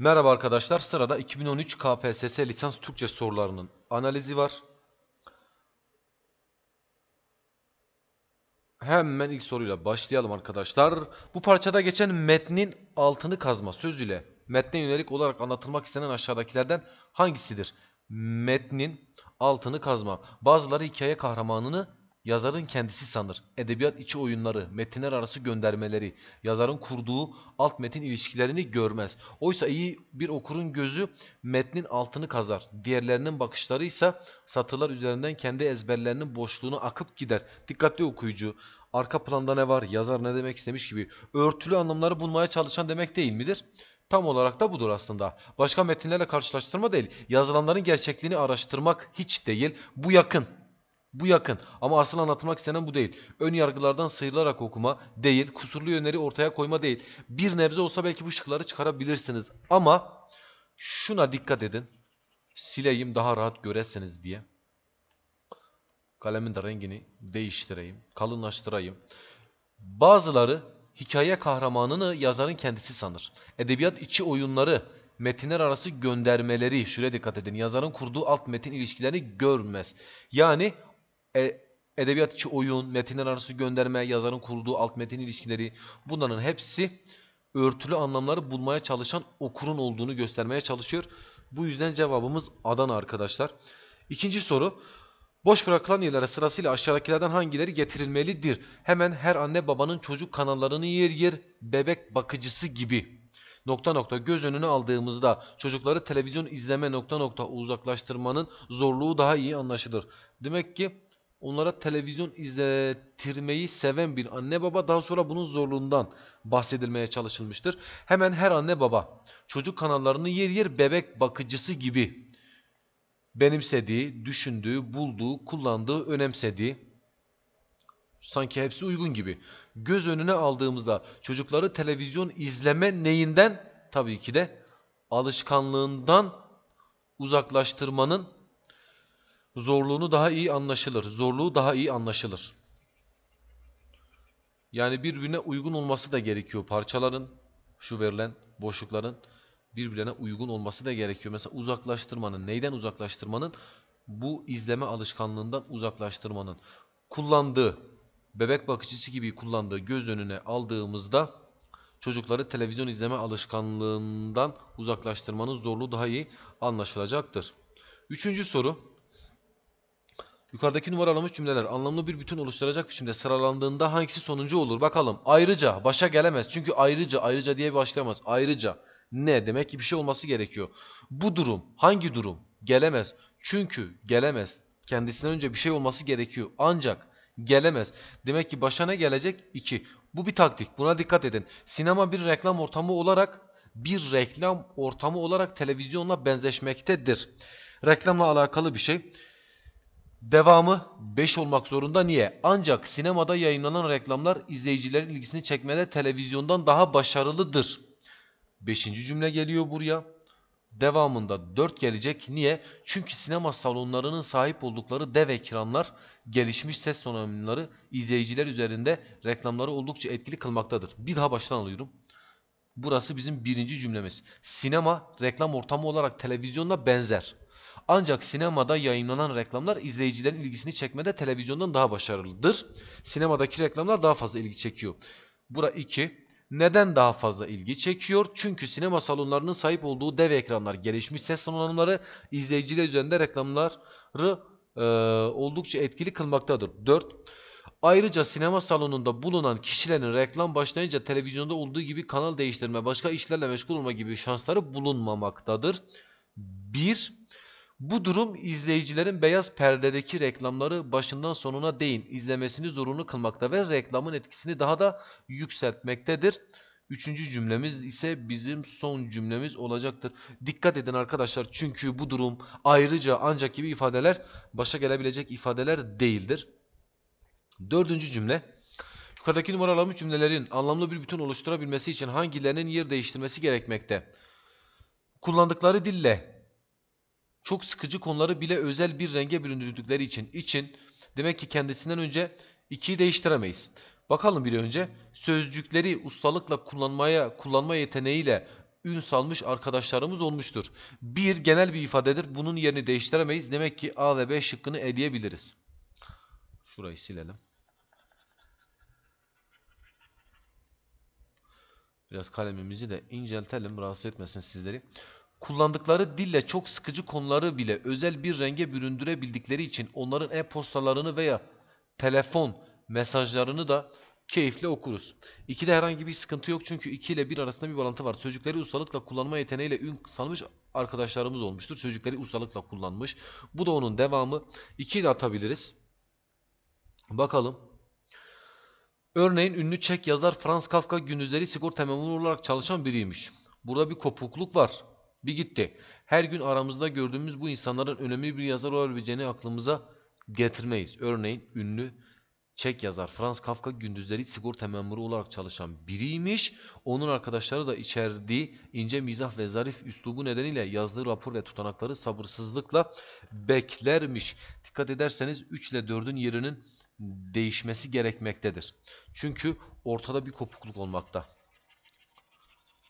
Merhaba arkadaşlar. Sırada 2013 KPSS lisans Türkçe sorularının analizi var. Hemen ilk soruyla başlayalım arkadaşlar. Bu parçada geçen metnin altını kazma sözüyle metne yönelik olarak anlatılmak istenen aşağıdakilerden hangisidir? Metnin altını kazma. Bazıları hikaye kahramanını yazarın kendisi sanır. Edebiyat içi oyunları, metinler arası göndermeleri, yazarın kurduğu alt metin ilişkilerini görmez. Oysa iyi bir okurun gözü metnin altını kazar. Diğerlerinin bakışları ise satırlar üzerinden kendi ezberlerinin boşluğunu akıp gider. Dikkatli okuyucu, arka planda ne var, yazar ne demek istemiş gibi örtülü anlamları bulmaya çalışan demek değil midir? Tam olarak da budur aslında. Başka metinlerle karşılaştırma değil, yazılanların gerçekliğini araştırmak hiç değil, bu yakın. Bu yakın ama asıl anlatmak istenen bu değil. Ön yargılardan sıyrılarak okuma değil, kusurlu yönleri ortaya koyma değil. Bir nebze olsa belki bu şıkları çıkarabilirsiniz ama şuna dikkat edin. Sileyim daha rahat göresiniz diye. Kalemin de rengini değiştireyim, kalınlaştırayım. Bazıları hikaye kahramanını yazarın kendisi sanır. Edebiyat içi oyunları metinler arası göndermeleri şuraya dikkat edin. Yazarın kurduğu alt metin ilişkilerini görmez. Yani e, edebiyat içi oyun, metinler arası gönderme, yazarın kurduğu alt metin ilişkileri bunların hepsi örtülü anlamları bulmaya çalışan okurun olduğunu göstermeye çalışıyor. Bu yüzden cevabımız Adana arkadaşlar. İkinci soru. Boş bırakılan yerlere sırasıyla aşağıdakilerden hangileri getirilmelidir? Hemen her anne babanın çocuk kanallarını yer yer bebek bakıcısı gibi. Nokta nokta göz önüne aldığımızda çocukları televizyon izleme nokta nokta uzaklaştırmanın zorluğu daha iyi anlaşılır. Demek ki onlara televizyon izletirmeyi seven bir anne baba daha sonra bunun zorluğundan bahsedilmeye çalışılmıştır. Hemen her anne baba çocuk kanallarını yer yer bebek bakıcısı gibi benimsediği, düşündüğü, bulduğu, kullandığı, önemsediği sanki hepsi uygun gibi. Göz önüne aldığımızda çocukları televizyon izleme neyinden? Tabii ki de alışkanlığından uzaklaştırmanın zorluğunu daha iyi anlaşılır. Zorluğu daha iyi anlaşılır. Yani birbirine uygun olması da gerekiyor parçaların, şu verilen boşlukların birbirine uygun olması da gerekiyor. Mesela uzaklaştırmanın, neyden uzaklaştırmanın? Bu izleme alışkanlığından uzaklaştırmanın. Kullandığı, bebek bakıcısı gibi kullandığı göz önüne aldığımızda çocukları televizyon izleme alışkanlığından uzaklaştırmanın zorluğu daha iyi anlaşılacaktır. Üçüncü soru. Yukarıdaki numaralanmış cümleler anlamlı bir bütün oluşturacak biçimde sıralandığında hangisi sonuncu olur? Bakalım. Ayrıca başa gelemez. Çünkü ayrıca ayrıca diye başlayamaz. Ayrıca ne? Demek ki bir şey olması gerekiyor. Bu durum hangi durum? Gelemez. Çünkü gelemez. Kendisinden önce bir şey olması gerekiyor. Ancak gelemez. Demek ki başa ne gelecek? 2. Bu bir taktik. Buna dikkat edin. Sinema bir reklam ortamı olarak bir reklam ortamı olarak televizyonla benzeşmektedir. Reklamla alakalı bir şey. Devamı 5 olmak zorunda niye? Ancak sinemada yayınlanan reklamlar izleyicilerin ilgisini çekmede televizyondan daha başarılıdır. 5. cümle geliyor buraya. Devamında 4 gelecek. Niye? Çünkü sinema salonlarının sahip oldukları dev ekranlar gelişmiş ses donanımları izleyiciler üzerinde reklamları oldukça etkili kılmaktadır. Bir daha baştan alıyorum. Burası bizim birinci cümlemiz. Sinema reklam ortamı olarak televizyonla benzer. Ancak sinemada yayınlanan reklamlar izleyicilerin ilgisini çekmede televizyondan daha başarılıdır. Sinemadaki reklamlar daha fazla ilgi çekiyor. Bura 2. Neden daha fazla ilgi çekiyor? Çünkü sinema salonlarının sahip olduğu dev ekranlar, gelişmiş ses donanımları izleyiciler üzerinde reklamları e, oldukça etkili kılmaktadır. 4. Ayrıca sinema salonunda bulunan kişilerin reklam başlayınca televizyonda olduğu gibi kanal değiştirme, başka işlerle meşgul olma gibi şansları bulunmamaktadır. 1. Bu durum izleyicilerin beyaz perdedeki reklamları başından sonuna değin izlemesini zorunlu kılmakta ve reklamın etkisini daha da yükseltmektedir. Üçüncü cümlemiz ise bizim son cümlemiz olacaktır. Dikkat edin arkadaşlar çünkü bu durum ayrıca ancak gibi ifadeler başa gelebilecek ifadeler değildir. Dördüncü cümle. Yukarıdaki numaralı cümlelerin anlamlı bir bütün oluşturabilmesi için hangilerinin yer değiştirmesi gerekmekte? Kullandıkları dille çok sıkıcı konuları bile özel bir renge büründürdükleri için için demek ki kendisinden önce ikiyi değiştiremeyiz. Bakalım bir önce sözcükleri ustalıkla kullanmaya kullanma yeteneğiyle ün salmış arkadaşlarımız olmuştur. Bir genel bir ifadedir. Bunun yerini değiştiremeyiz. Demek ki A ve B şıkkını eleyebiliriz. Şurayı silelim. Biraz kalemimizi de inceltelim. Rahatsız etmesin sizleri kullandıkları dille çok sıkıcı konuları bile özel bir renge büründürebildikleri için onların e-postalarını veya telefon mesajlarını da keyifle okuruz. İki 2'de herhangi bir sıkıntı yok çünkü iki ile bir arasında bir bağlantı var. Sözcükleri ustalıkla kullanma yeteneğiyle ün sanmış arkadaşlarımız olmuştur. Sözcükleri ustalıkla kullanmış. Bu da onun devamı. İki ile atabiliriz. Bakalım. Örneğin ünlü Çek yazar Franz Kafka gündüzleri sigorta memuru olarak çalışan biriymiş. Burada bir kopukluk var bir gitti. Her gün aramızda gördüğümüz bu insanların önemli bir yazar olabileceğini aklımıza getirmeyiz. Örneğin ünlü Çek yazar Franz Kafka gündüzleri sigorta memuru olarak çalışan biriymiş. Onun arkadaşları da içerdiği ince mizah ve zarif üslubu nedeniyle yazdığı rapor ve tutanakları sabırsızlıkla beklermiş. Dikkat ederseniz 3 ile 4'ün yerinin değişmesi gerekmektedir. Çünkü ortada bir kopukluk olmakta.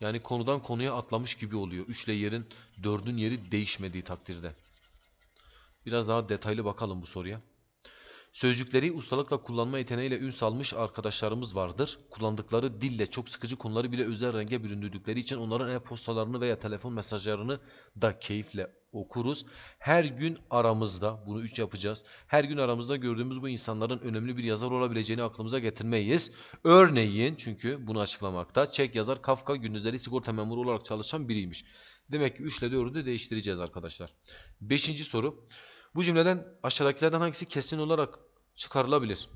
Yani konudan konuya atlamış gibi oluyor. Üçle yerin dördün yeri değişmediği takdirde. Biraz daha detaylı bakalım bu soruya. Sözcükleri ustalıkla kullanma yeteneğiyle ün salmış arkadaşlarımız vardır. Kullandıkları dille çok sıkıcı konuları bile özel renge büründürdükleri için onların e-postalarını veya telefon mesajlarını da keyifle okuruz. Her gün aramızda, bunu üç yapacağız. Her gün aramızda gördüğümüz bu insanların önemli bir yazar olabileceğini aklımıza getirmeyiz. Örneğin çünkü bunu açıklamakta Çek yazar Kafka gündüzleri sigorta memuru olarak çalışan biriymiş. Demek ki 3 ile 4'ü de değiştireceğiz arkadaşlar. Beşinci soru. Bu cümleden aşağıdakilerden hangisi kesin olarak çıkarılabilir?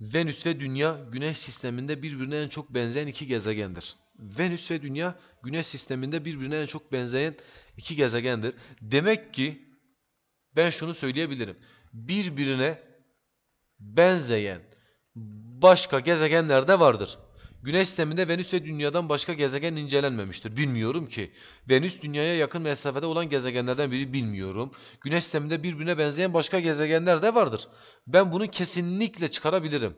Venüs ve Dünya Güneş sisteminde birbirine en çok benzeyen iki gezegendir. Venüs ve Dünya Güneş sisteminde birbirine en çok benzeyen iki gezegendir. Demek ki ben şunu söyleyebilirim. Birbirine benzeyen başka gezegenler de vardır. Güneş sisteminde Venüs ve Dünya'dan başka gezegen incelenmemiştir. Bilmiyorum ki. Venüs Dünya'ya yakın mesafede olan gezegenlerden biri bilmiyorum. Güneş sisteminde birbirine benzeyen başka gezegenler de vardır. Ben bunu kesinlikle çıkarabilirim.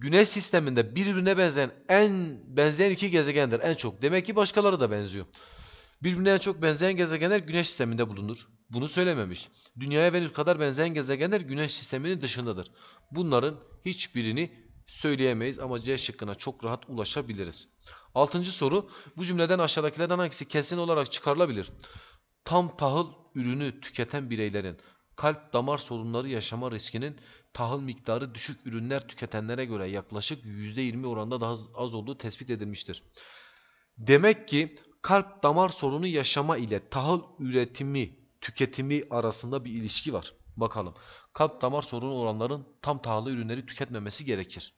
Güneş sisteminde birbirine benzeyen en benzeyen iki gezegendir en çok. Demek ki başkaları da benziyor. Birbirine en çok benzeyen gezegenler güneş sisteminde bulunur. Bunu söylememiş. Dünyaya Venüs kadar benzeyen gezegenler güneş sisteminin dışındadır. Bunların hiçbirini söyleyemeyiz ama C şıkkına çok rahat ulaşabiliriz. Altıncı soru bu cümleden aşağıdakilerden hangisi kesin olarak çıkarılabilir? Tam tahıl ürünü tüketen bireylerin kalp damar sorunları yaşama riskinin tahıl miktarı düşük ürünler tüketenlere göre yaklaşık %20 oranda daha az olduğu tespit edilmiştir. Demek ki kalp damar sorunu yaşama ile tahıl üretimi, tüketimi arasında bir ilişki var. Bakalım. Kalp damar sorunu olanların tam tahıl ürünleri tüketmemesi gerekir.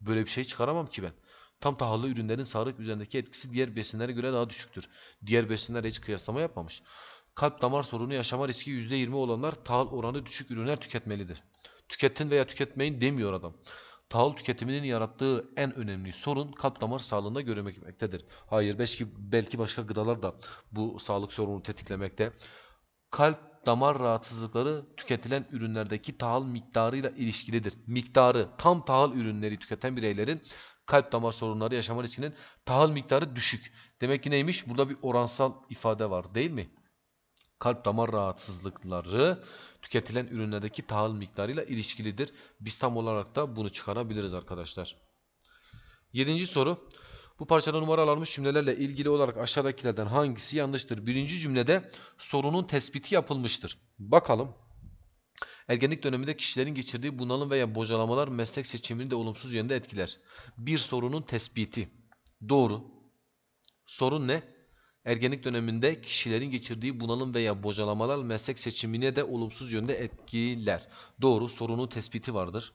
Böyle bir şey çıkaramam ki ben. Tam tahıllı ürünlerin sağlık üzerindeki etkisi diğer besinlere göre daha düşüktür. Diğer besinlere hiç kıyaslama yapmamış. Kalp damar sorunu yaşama riski %20 olanlar tahıl oranı düşük ürünler tüketmelidir. Tüketin veya tüketmeyin demiyor adam. Tahıl tüketiminin yarattığı en önemli sorun kalp damar sağlığında görülmektedir. Hayır belki, belki başka gıdalar da bu sağlık sorunu tetiklemekte. Kalp damar rahatsızlıkları tüketilen ürünlerdeki tahıl miktarıyla ilişkilidir. Miktarı tam tahıl ürünleri tüketen bireylerin kalp damar sorunları yaşama riskinin tahıl miktarı düşük. Demek ki neymiş? Burada bir oransal ifade var değil mi? kalp damar rahatsızlıkları tüketilen ürünlerdeki tahıl miktarıyla ilişkilidir. Biz tam olarak da bunu çıkarabiliriz arkadaşlar. Yedinci soru. Bu parçada numaralanmış cümlelerle ilgili olarak aşağıdakilerden hangisi yanlıştır? Birinci cümlede sorunun tespiti yapılmıştır. Bakalım. Ergenlik döneminde kişilerin geçirdiği bunalım veya bocalamalar meslek seçimini de olumsuz yönde etkiler. Bir sorunun tespiti. Doğru. Sorun ne? ergenlik döneminde kişilerin geçirdiği bunalım veya bocalamalar meslek seçimine de olumsuz yönde etkiler. Doğru sorunun tespiti vardır.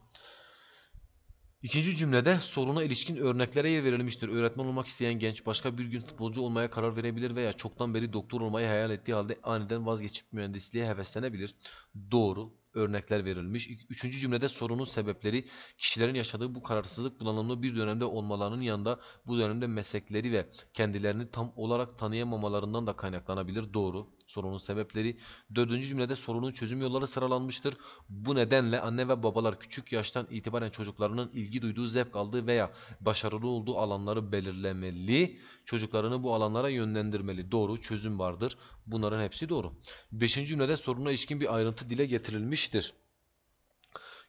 İkinci cümlede soruna ilişkin örneklere yer verilmiştir. Öğretmen olmak isteyen genç başka bir gün futbolcu olmaya karar verebilir veya çoktan beri doktor olmayı hayal ettiği halde aniden vazgeçip mühendisliğe heveslenebilir. Doğru örnekler verilmiş. Üçüncü cümlede sorunun sebepleri kişilerin yaşadığı bu kararsızlık bulanımlı bir dönemde olmalarının yanında bu dönemde meslekleri ve kendilerini tam olarak tanıyamamalarından da kaynaklanabilir. Doğru. Sorunun sebepleri. Dördüncü cümlede sorunun çözüm yolları sıralanmıştır. Bu nedenle anne ve babalar küçük yaştan itibaren çocuklarının ilgi duyduğu, zevk aldığı veya başarılı olduğu alanları belirlemeli. Çocuklarını bu alanlara yönlendirmeli. Doğru çözüm vardır. Bunların hepsi doğru. Beşinci cümlede soruna ilişkin bir ayrıntı dile getirilmiştir.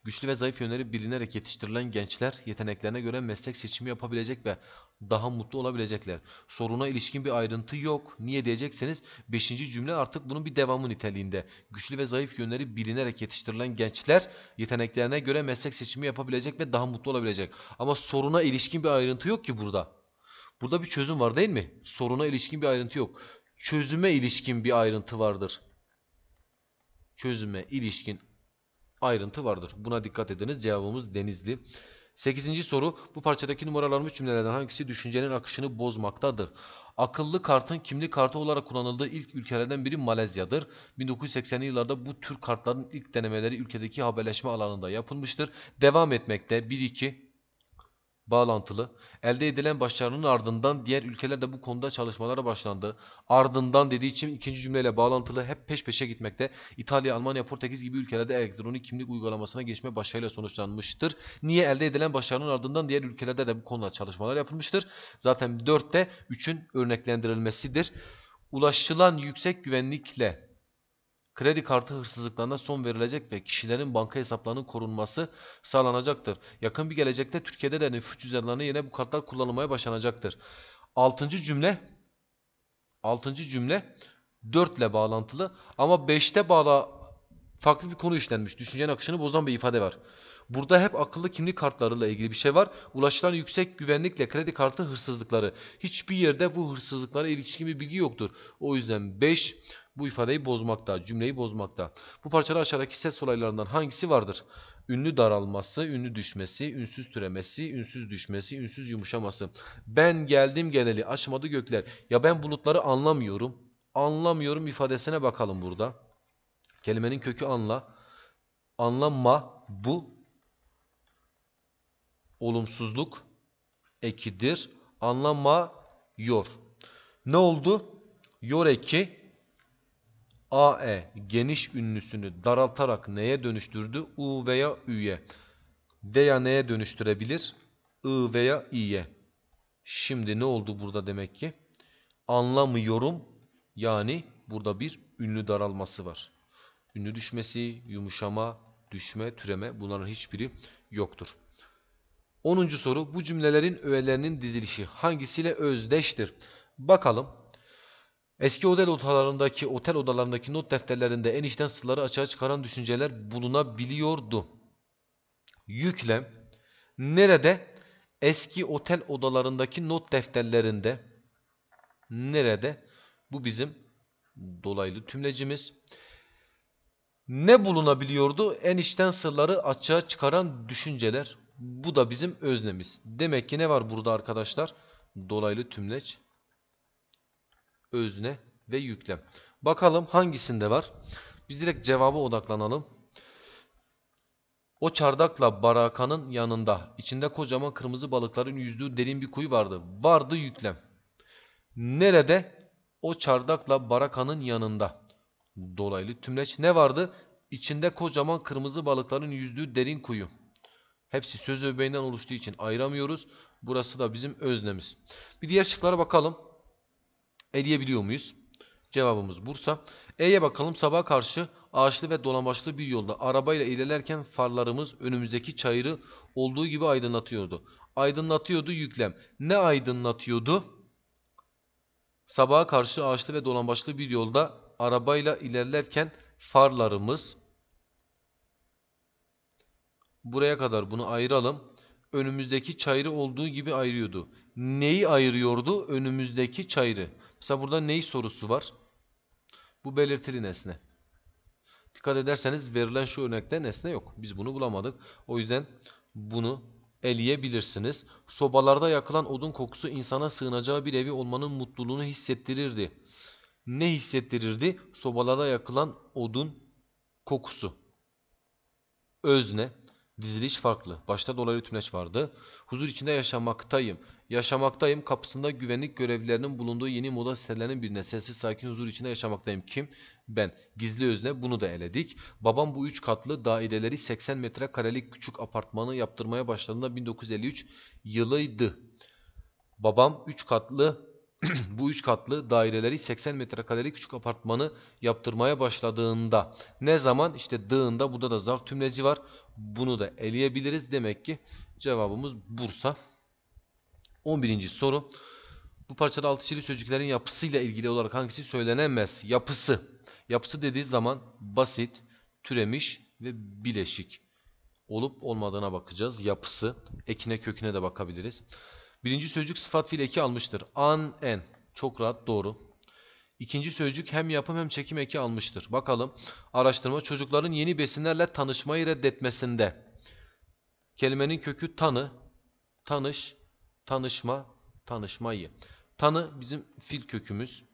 Güçlü ve zayıf yönleri bilinerek yetiştirilen gençler yeteneklerine göre meslek seçimi yapabilecek ve daha mutlu olabilecekler. Soruna ilişkin bir ayrıntı yok. Niye diyecekseniz 5. cümle artık bunun bir devamı niteliğinde. Güçlü ve zayıf yönleri bilinerek yetiştirilen gençler yeteneklerine göre meslek seçimi yapabilecek ve daha mutlu olabilecek. Ama soruna ilişkin bir ayrıntı yok ki burada. Burada bir çözüm var değil mi? Soruna ilişkin bir ayrıntı yok. Çözüme ilişkin bir ayrıntı vardır. Çözüme ilişkin ayrıntı vardır. Buna dikkat ediniz. Cevabımız Denizli. 8. soru bu parçadaki numaralanmış cümlelerden hangisi düşüncenin akışını bozmaktadır? Akıllı kartın kimlik kartı olarak kullanıldığı ilk ülkelerden biri Malezya'dır. 1980'li yıllarda bu tür kartların ilk denemeleri ülkedeki haberleşme alanında yapılmıştır. Devam etmekte 1-2 bağlantılı. Elde edilen başarının ardından diğer ülkelerde bu konuda çalışmalara başlandı. Ardından dediği için ikinci cümleyle bağlantılı hep peş peşe gitmekte. İtalya, Almanya, Portekiz gibi ülkelerde elektronik kimlik uygulamasına geçme başarıyla sonuçlanmıştır. Niye elde edilen başarının ardından diğer ülkelerde de bu konuda çalışmalar yapılmıştır? Zaten 4'te 3'ün örneklendirilmesidir. Ulaşılan yüksek güvenlikle kredi kartı hırsızlıklarına son verilecek ve kişilerin banka hesaplarının korunması sağlanacaktır. Yakın bir gelecekte Türkiye'de de nüfus cüzdanlarına yine bu kartlar kullanılmaya başlanacaktır. Altıncı cümle altıncı cümle 4 ile bağlantılı ama 5'te bağla farklı bir konu işlenmiş. Düşünce akışını bozan bir ifade var. Burada hep akıllı kimlik kartlarıyla ilgili bir şey var. Ulaşılan yüksek güvenlikle kredi kartı hırsızlıkları. Hiçbir yerde bu hırsızlıklara ilişkin bir bilgi yoktur. O yüzden 5 bu ifadeyi bozmakta, cümleyi bozmakta. Bu parçada aşağıdaki ses olaylarından hangisi vardır? Ünlü daralması, ünlü düşmesi, ünsüz türemesi, ünsüz düşmesi, ünsüz yumuşaması. Ben geldim geleli aşmadı gökler. Ya ben bulutları anlamıyorum. Anlamıyorum ifadesine bakalım burada. Kelimenin kökü anla. Anlama bu olumsuzluk ekidir. Anlama yor. Ne oldu? Yor eki AE geniş ünlüsünü daraltarak neye dönüştürdü? U veya Ü'ye. Veya neye dönüştürebilir? I veya İ'ye. Şimdi ne oldu burada demek ki? Anlamıyorum. Yani burada bir ünlü daralması var. Ünlü düşmesi, yumuşama, düşme, türeme bunların hiçbiri yoktur. 10. soru bu cümlelerin öğelerinin dizilişi hangisiyle özdeştir? Bakalım Eski otel odalarındaki otel odalarındaki not defterlerinde en içten sırları açığa çıkaran düşünceler bulunabiliyordu. Yüklem nerede? Eski otel odalarındaki not defterlerinde nerede? Bu bizim dolaylı tümlecimiz. Ne bulunabiliyordu? En içten sırları açığa çıkaran düşünceler. Bu da bizim öznemiz. Demek ki ne var burada arkadaşlar? Dolaylı tümleç özne ve yüklem. Bakalım hangisinde var? Biz direkt cevaba odaklanalım. O çardakla barakanın yanında içinde kocaman kırmızı balıkların yüzdüğü derin bir kuyu vardı. Vardı yüklem. Nerede? O çardakla barakanın yanında. Dolaylı tümleç ne vardı? İçinde kocaman kırmızı balıkların yüzdüğü derin kuyu. Hepsi söz öbeğinden oluştuğu için ayıramıyoruz. Burası da bizim öznemiz. Bir diğer şıklara bakalım eleyebiliyor muyuz? Cevabımız Bursa. E'ye bakalım. Sabah karşı ağaçlı ve dolambaçlı bir yolda arabayla ilerlerken farlarımız önümüzdeki çayırı olduğu gibi aydınlatıyordu. Aydınlatıyordu yüklem. Ne aydınlatıyordu? Sabaha karşı ağaçlı ve dolambaçlı bir yolda arabayla ilerlerken farlarımız buraya kadar bunu ayıralım. Önümüzdeki çayırı olduğu gibi ayırıyordu. Neyi ayırıyordu? Önümüzdeki çayırı. Mesela burada ney sorusu var. Bu belirtili nesne. Dikkat ederseniz verilen şu örnekte nesne yok. Biz bunu bulamadık. O yüzden bunu eleyebilirsiniz. Sobalarda yakılan odun kokusu insana sığınacağı bir evi olmanın mutluluğunu hissettirirdi. Ne hissettirirdi? Sobalarda yakılan odun kokusu. Özne Diziliş farklı. Başta dolaylı tümleç vardı. Huzur içinde yaşamaktayım. Yaşamaktayım kapısında güvenlik görevlilerinin bulunduğu yeni moda sitelerinin birine sessiz sakin huzur içinde yaşamaktayım. Kim? Ben. Gizli özne bunu da eledik. Babam bu 3 katlı daireleri 80 metrekarelik küçük apartmanı yaptırmaya başladığında 1953 yılıydı. Babam 3 katlı bu 3 katlı daireleri 80 metrekare küçük apartmanı yaptırmaya başladığında ne zaman işte dığında burada da zarf tümleci var. Bunu da eleyebiliriz. Demek ki cevabımız Bursa. 11. soru. Bu parçada altı çizili sözcüklerin yapısıyla ilgili olarak hangisi söylenemez? Yapısı. Yapısı dediği zaman basit, türemiş ve bileşik olup olmadığına bakacağız. Yapısı, ekine köküne de bakabiliriz. Birinci sözcük sıfat fiil eki almıştır. An, en. Çok rahat doğru. İkinci sözcük hem yapım hem çekim eki almıştır. Bakalım araştırma çocukların yeni besinlerle tanışmayı reddetmesinde. Kelimenin kökü tanı, tanış, tanışma, tanışmayı. Tanı bizim fil kökümüz.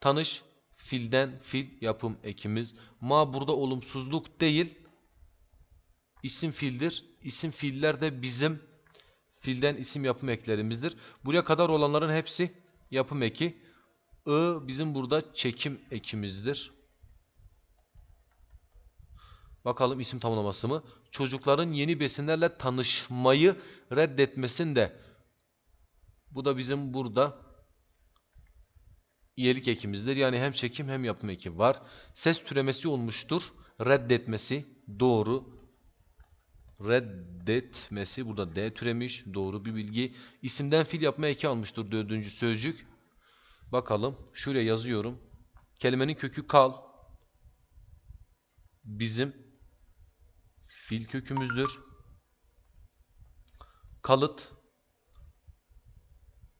Tanış filden fil yapım ekimiz. Ma burada olumsuzluk değil. İsim fildir. İsim fiiller de bizim Filden isim yapım eklerimizdir. Buraya kadar olanların hepsi yapım eki. I bizim burada çekim ekimizdir. Bakalım isim tamlaması mı? Çocukların yeni besinlerle tanışmayı reddetmesinde. Bu da bizim burada iyilik ekimizdir. Yani hem çekim hem yapım eki var. Ses türemesi olmuştur. Reddetmesi doğru reddetmesi burada D türemiş doğru bir bilgi. İsimden fil yapma eki almıştır dördüncü sözcük. Bakalım şuraya yazıyorum. Kelimenin kökü kal. Bizim fil kökümüzdür. Kalıt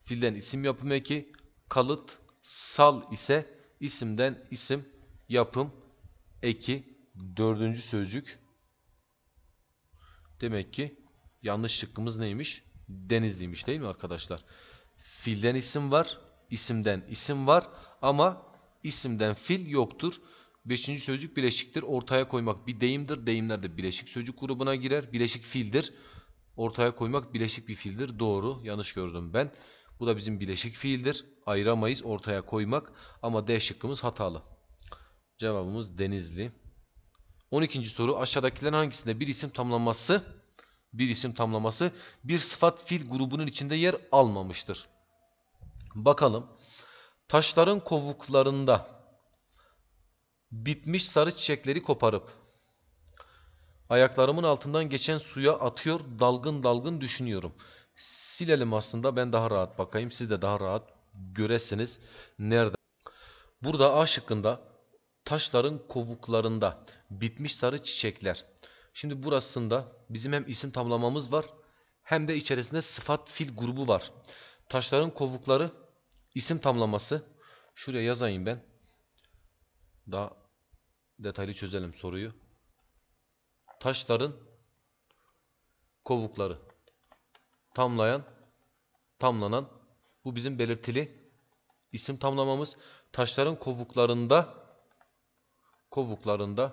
filden isim yapım eki. Kalıt sal ise isimden isim yapım eki dördüncü sözcük Demek ki yanlış şıkkımız neymiş? Denizliymiş değil mi arkadaşlar? Filden isim var, isimden isim var ama isimden fil yoktur. Beşinci sözcük bileşiktir. Ortaya koymak bir deyimdir. Deyimler de bileşik sözcük grubuna girer. Bileşik fildir. Ortaya koymak bileşik bir fildir. Doğru. Yanlış gördüm ben. Bu da bizim bileşik fiildir. Ayıramayız ortaya koymak. Ama D şıkkımız hatalı. Cevabımız Denizli. 12. soru aşağıdakilerin hangisinde bir isim tamlaması bir isim tamlaması bir sıfat fiil grubunun içinde yer almamıştır? Bakalım. Taşların kovuklarında bitmiş sarı çiçekleri koparıp ayaklarımın altından geçen suya atıyor dalgın dalgın düşünüyorum. Silelim aslında ben daha rahat bakayım siz de daha rahat göresiniz. Nerede? Burada A şıkkında taşların kovuklarında bitmiş sarı çiçekler. Şimdi burasında bizim hem isim tamlamamız var hem de içerisinde sıfat fil grubu var. Taşların kovukları isim tamlaması. Şuraya yazayım ben. Daha detaylı çözelim soruyu. Taşların kovukları. Tamlayan, tamlanan. Bu bizim belirtili isim tamlamamız. Taşların kovuklarında kovuklarında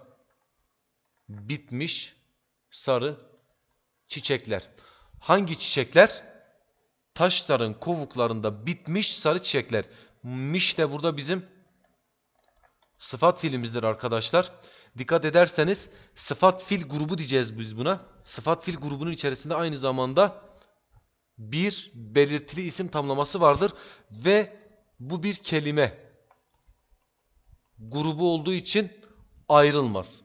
bitmiş sarı çiçekler. Hangi çiçekler? Taşların kovuklarında bitmiş sarı çiçekler. Miş de burada bizim sıfat filimizdir arkadaşlar. Dikkat ederseniz sıfat fil grubu diyeceğiz biz buna. Sıfat fil grubunun içerisinde aynı zamanda bir belirtili isim tamlaması vardır ve bu bir kelime grubu olduğu için ayrılmaz.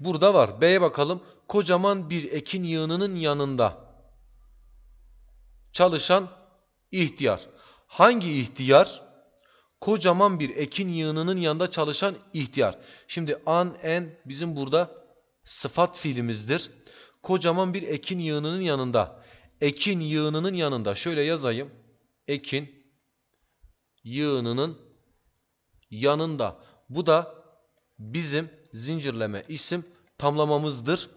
Burada var. B'ye bakalım. Kocaman bir ekin yığınının yanında çalışan ihtiyar. Hangi ihtiyar? Kocaman bir ekin yığınının yanında çalışan ihtiyar. Şimdi an, en bizim burada sıfat fiilimizdir. Kocaman bir ekin yığınının yanında. Ekin yığınının yanında. Şöyle yazayım. Ekin yığınının yanında. Bu da bizim zincirleme isim tamlamamızdır.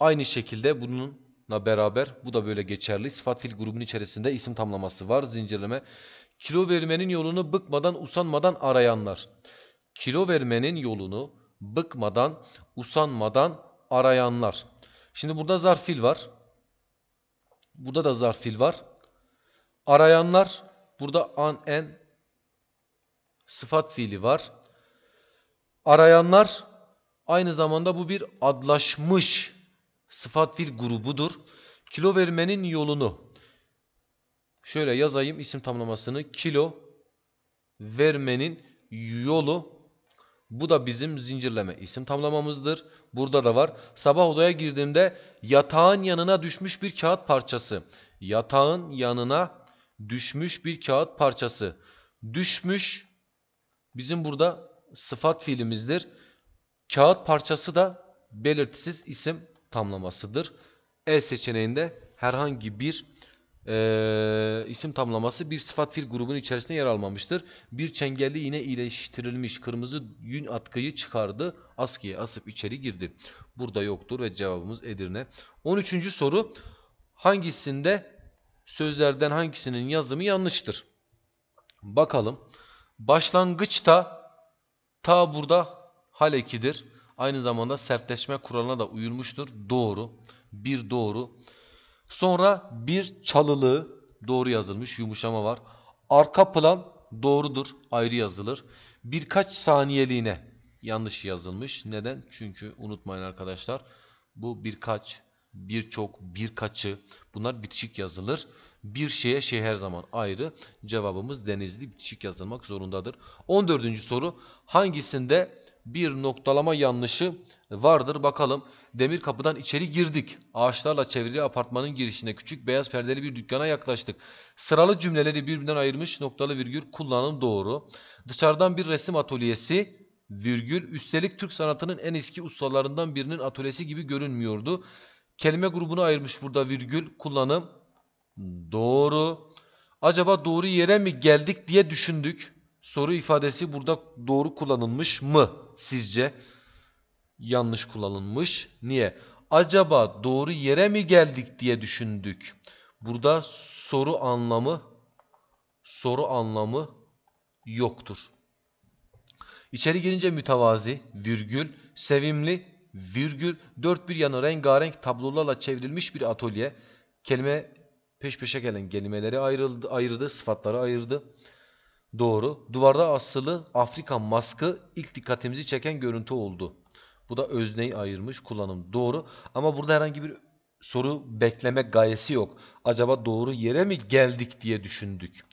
Aynı şekilde bununla beraber bu da böyle geçerli. Sıfat fil grubunun içerisinde isim tamlaması var. Zincirleme. Kilo vermenin yolunu bıkmadan usanmadan arayanlar. Kilo vermenin yolunu bıkmadan usanmadan arayanlar. Şimdi burada zarf fiil var. Burada da zarf fiil var. Arayanlar burada an en sıfat fiili var arayanlar aynı zamanda bu bir adlaşmış sıfat fil grubudur. Kilo vermenin yolunu şöyle yazayım isim tamlamasını kilo vermenin yolu bu da bizim zincirleme isim tamlamamızdır. Burada da var. Sabah odaya girdiğimde yatağın yanına düşmüş bir kağıt parçası. Yatağın yanına düşmüş bir kağıt parçası. Düşmüş bizim burada sıfat fiilimizdir. Kağıt parçası da belirtisiz isim tamlamasıdır. E seçeneğinde herhangi bir e, isim tamlaması bir sıfat fiil grubunun içerisinde yer almamıştır. Bir çengelli yine iyileştirilmiş kırmızı yün atkıyı çıkardı. Askıya asıp içeri girdi. Burada yoktur ve cevabımız Edirne. 13. soru hangisinde sözlerden hangisinin yazımı yanlıştır? Bakalım. Başlangıçta Ta burada hal ekidir. Aynı zamanda sertleşme kuralına da uyulmuştur. Doğru. Bir doğru. Sonra bir çalılı doğru yazılmış. Yumuşama var. Arka plan doğrudur. Ayrı yazılır. Birkaç saniyeliğine yanlış yazılmış. Neden? Çünkü unutmayın arkadaşlar bu birkaç birçok, birkaçı bunlar bitişik yazılır. Bir şeye şey her zaman ayrı. Cevabımız denizli bitişik yazılmak zorundadır. 14. soru hangisinde bir noktalama yanlışı vardır bakalım. Demir kapıdan içeri girdik. Ağaçlarla çevrili apartmanın girişine küçük beyaz perdeli bir dükkana yaklaştık. Sıralı cümleleri birbirinden ayırmış noktalı virgül kullanım doğru. Dışarıdan bir resim atölyesi virgül üstelik Türk sanatının en eski ustalarından birinin atölyesi gibi görünmüyordu. Kelime grubunu ayırmış burada virgül kullanım. Doğru. Acaba doğru yere mi geldik diye düşündük. Soru ifadesi burada doğru kullanılmış mı sizce? Yanlış kullanılmış. Niye? Acaba doğru yere mi geldik diye düşündük. Burada soru anlamı soru anlamı yoktur. İçeri girince mütevazi, virgül, sevimli, virgül, dört bir yanı rengarenk tablolarla çevrilmiş bir atölye. Kelime peş peşe gelen kelimeleri ayrıldı, ayırdı, sıfatları ayırdı. Doğru. Duvarda asılı Afrika maskı ilk dikkatimizi çeken görüntü oldu. Bu da özneyi ayırmış kullanım. Doğru. Ama burada herhangi bir soru beklemek gayesi yok. Acaba doğru yere mi geldik diye düşündük.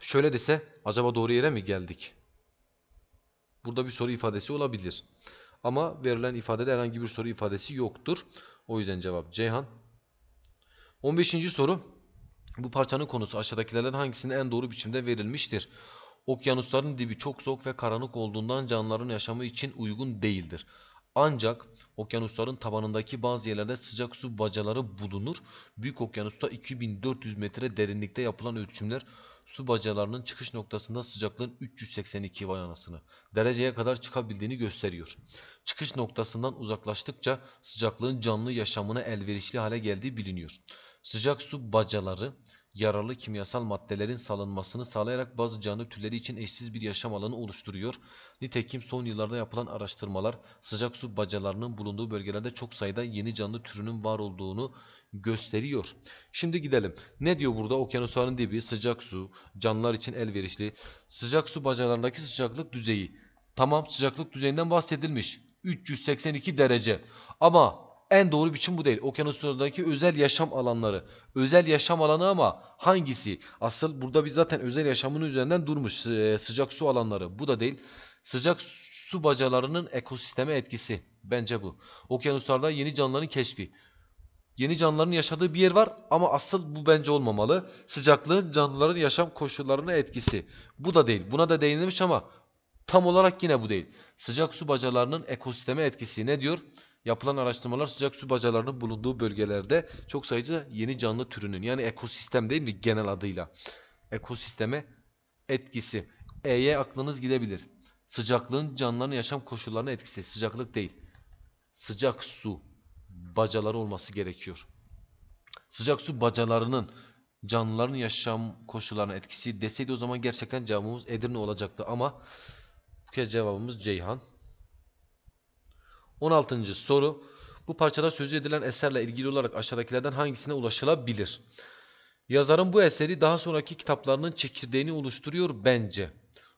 Şöyle dese acaba doğru yere mi geldik? Burada bir soru ifadesi olabilir. Ama verilen ifadede herhangi bir soru ifadesi yoktur. O yüzden cevap Ceyhan. 15. soru. Bu parçanın konusu aşağıdakilerden hangisinin en doğru biçimde verilmiştir? Okyanusların dibi çok soğuk ve karanlık olduğundan canlıların yaşamı için uygun değildir. Ancak okyanusların tabanındaki bazı yerlerde sıcak su bacaları bulunur. Büyük okyanusta 2400 metre derinlikte yapılan ölçümler su bacalarının çıkış noktasında sıcaklığın 382 vay anasını dereceye kadar çıkabildiğini gösteriyor. Çıkış noktasından uzaklaştıkça sıcaklığın canlı yaşamına elverişli hale geldiği biliniyor. Sıcak su bacaları yararlı kimyasal maddelerin salınmasını sağlayarak bazı canlı türleri için eşsiz bir yaşam alanı oluşturuyor. Nitekim son yıllarda yapılan araştırmalar sıcak su bacalarının bulunduğu bölgelerde çok sayıda yeni canlı türünün var olduğunu gösteriyor. Şimdi gidelim. Ne diyor burada? Okyanusların dibi, sıcak su, canlılar için elverişli. Sıcak su bacalarındaki sıcaklık düzeyi. Tamam sıcaklık düzeyinden bahsedilmiş. 382 derece. Ama en doğru biçim bu değil. Okyanuslardaki özel yaşam alanları. Özel yaşam alanı ama hangisi? Asıl burada biz zaten özel yaşamın üzerinden durmuş. E, sıcak su alanları. Bu da değil. Sıcak su bacalarının ekosisteme etkisi. Bence bu. Okyanuslarda yeni canlıların keşfi. Yeni canlıların yaşadığı bir yer var ama asıl bu bence olmamalı. Sıcaklığın canlıların yaşam koşullarına etkisi. Bu da değil. Buna da değinilmiş ama tam olarak yine bu değil. Sıcak su bacalarının ekosisteme etkisi ne diyor? Yapılan araştırmalar sıcak su bacalarının bulunduğu bölgelerde çok sayıda yeni canlı türünün yani ekosistem değil mi genel adıyla ekosisteme etkisi. E'ye aklınız gidebilir. Sıcaklığın canlıların yaşam koşullarına etkisi. Sıcaklık değil. Sıcak su bacaları olması gerekiyor. Sıcak su bacalarının canlıların yaşam koşullarına etkisi deseydi o zaman gerçekten cevabımız Edirne olacaktı ama bu kez cevabımız Ceyhan. 16. soru. Bu parçada sözü edilen eserle ilgili olarak aşağıdakilerden hangisine ulaşılabilir? Yazarın bu eseri daha sonraki kitaplarının çekirdeğini oluşturuyor bence.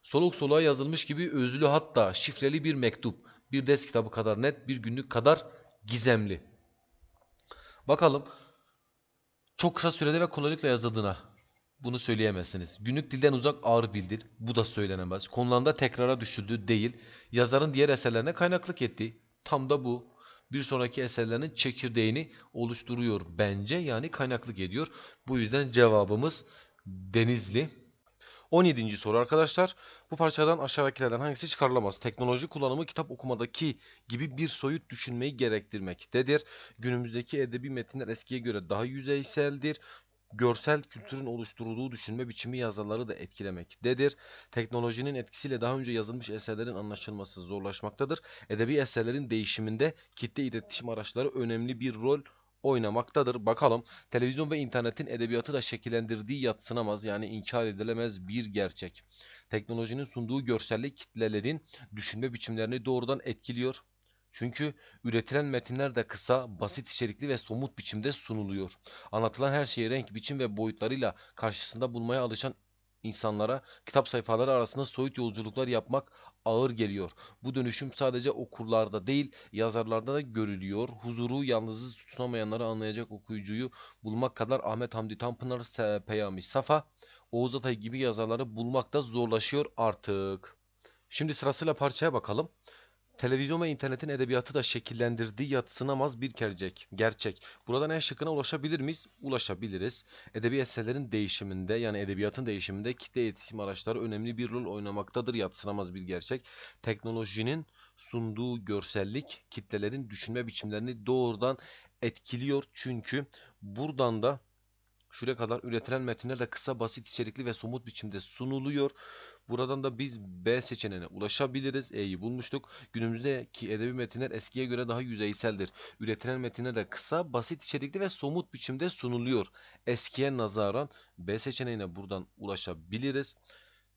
Soluk soluğa yazılmış gibi özlü hatta şifreli bir mektup. Bir ders kitabı kadar net, bir günlük kadar gizemli. Bakalım. Çok kısa sürede ve kolaylıkla yazıldığına bunu söyleyemezsiniz. Günlük dilden uzak ağır bildir. Bu da söylenemez. Konularında tekrara düşüldüğü değil. Yazarın diğer eserlerine kaynaklık ettiği. Tam da bu bir sonraki eserlerin çekirdeğini oluşturuyor bence yani kaynaklık ediyor. Bu yüzden cevabımız Denizli. 17. soru arkadaşlar. Bu parçadan aşağıdakilerden hangisi çıkarılamaz? Teknoloji kullanımı kitap okumadaki gibi bir soyut düşünmeyi gerektirmektedir. Günümüzdeki edebi metinler eskiye göre daha yüzeyseldir görsel kültürün oluşturduğu düşünme biçimi yazarları da etkilemektedir. Teknolojinin etkisiyle daha önce yazılmış eserlerin anlaşılması zorlaşmaktadır. Edebi eserlerin değişiminde kitle iletişim araçları önemli bir rol oynamaktadır. Bakalım televizyon ve internetin edebiyatı da şekillendirdiği yatsınamaz yani inkar edilemez bir gerçek. Teknolojinin sunduğu görsellik kitlelerin düşünme biçimlerini doğrudan etkiliyor. Çünkü üretilen metinler de kısa, basit içerikli ve somut biçimde sunuluyor. Anlatılan her şeyi renk, biçim ve boyutlarıyla karşısında bulmaya alışan insanlara kitap sayfaları arasında soyut yolculuklar yapmak ağır geliyor. Bu dönüşüm sadece okurlarda değil yazarlarda da görülüyor. Huzuru yalnızı tutunamayanları anlayacak okuyucuyu bulmak kadar Ahmet Hamdi Tanpınar, Peyami Safa, Oğuz Atay gibi yazarları bulmak da zorlaşıyor artık. Şimdi sırasıyla parçaya bakalım. Televizyon ve internetin edebiyatı da şekillendirdiği yatsınamaz bir gerçek. gerçek. Buradan en şıkına ulaşabilir miyiz? Ulaşabiliriz. Edebi eserlerin değişiminde yani edebiyatın değişiminde kitle iletişim araçları önemli bir rol oynamaktadır yatsınamaz bir gerçek. Teknolojinin sunduğu görsellik kitlelerin düşünme biçimlerini doğrudan etkiliyor. Çünkü buradan da Şuraya kadar üretilen metinler de kısa, basit, içerikli ve somut biçimde sunuluyor. Buradan da biz B seçeneğine ulaşabiliriz. E'yi bulmuştuk. Günümüzdeki edebi metinler eskiye göre daha yüzeyseldir. Üretilen metinler de kısa, basit, içerikli ve somut biçimde sunuluyor. Eskiye nazaran B seçeneğine buradan ulaşabiliriz.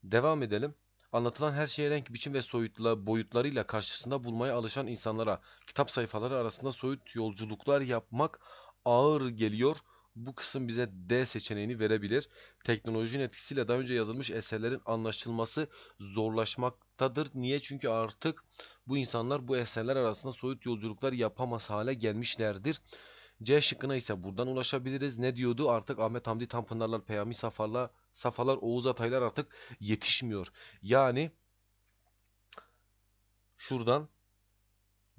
Devam edelim. Anlatılan her şeye renk, biçim ve soyutla, boyutlarıyla karşısında bulmaya alışan insanlara kitap sayfaları arasında soyut yolculuklar yapmak ağır geliyor bu kısım bize D seçeneğini verebilir. Teknolojinin etkisiyle daha önce yazılmış eserlerin anlaşılması zorlaşmaktadır. Niye? Çünkü artık bu insanlar bu eserler arasında soyut yolculuklar yapamaz hale gelmişlerdir. C şıkkına ise buradan ulaşabiliriz. Ne diyordu? Artık Ahmet Hamdi Tanpınarlar, Peyami Safarlar, Safalar, Oğuz Ataylar artık yetişmiyor. Yani şuradan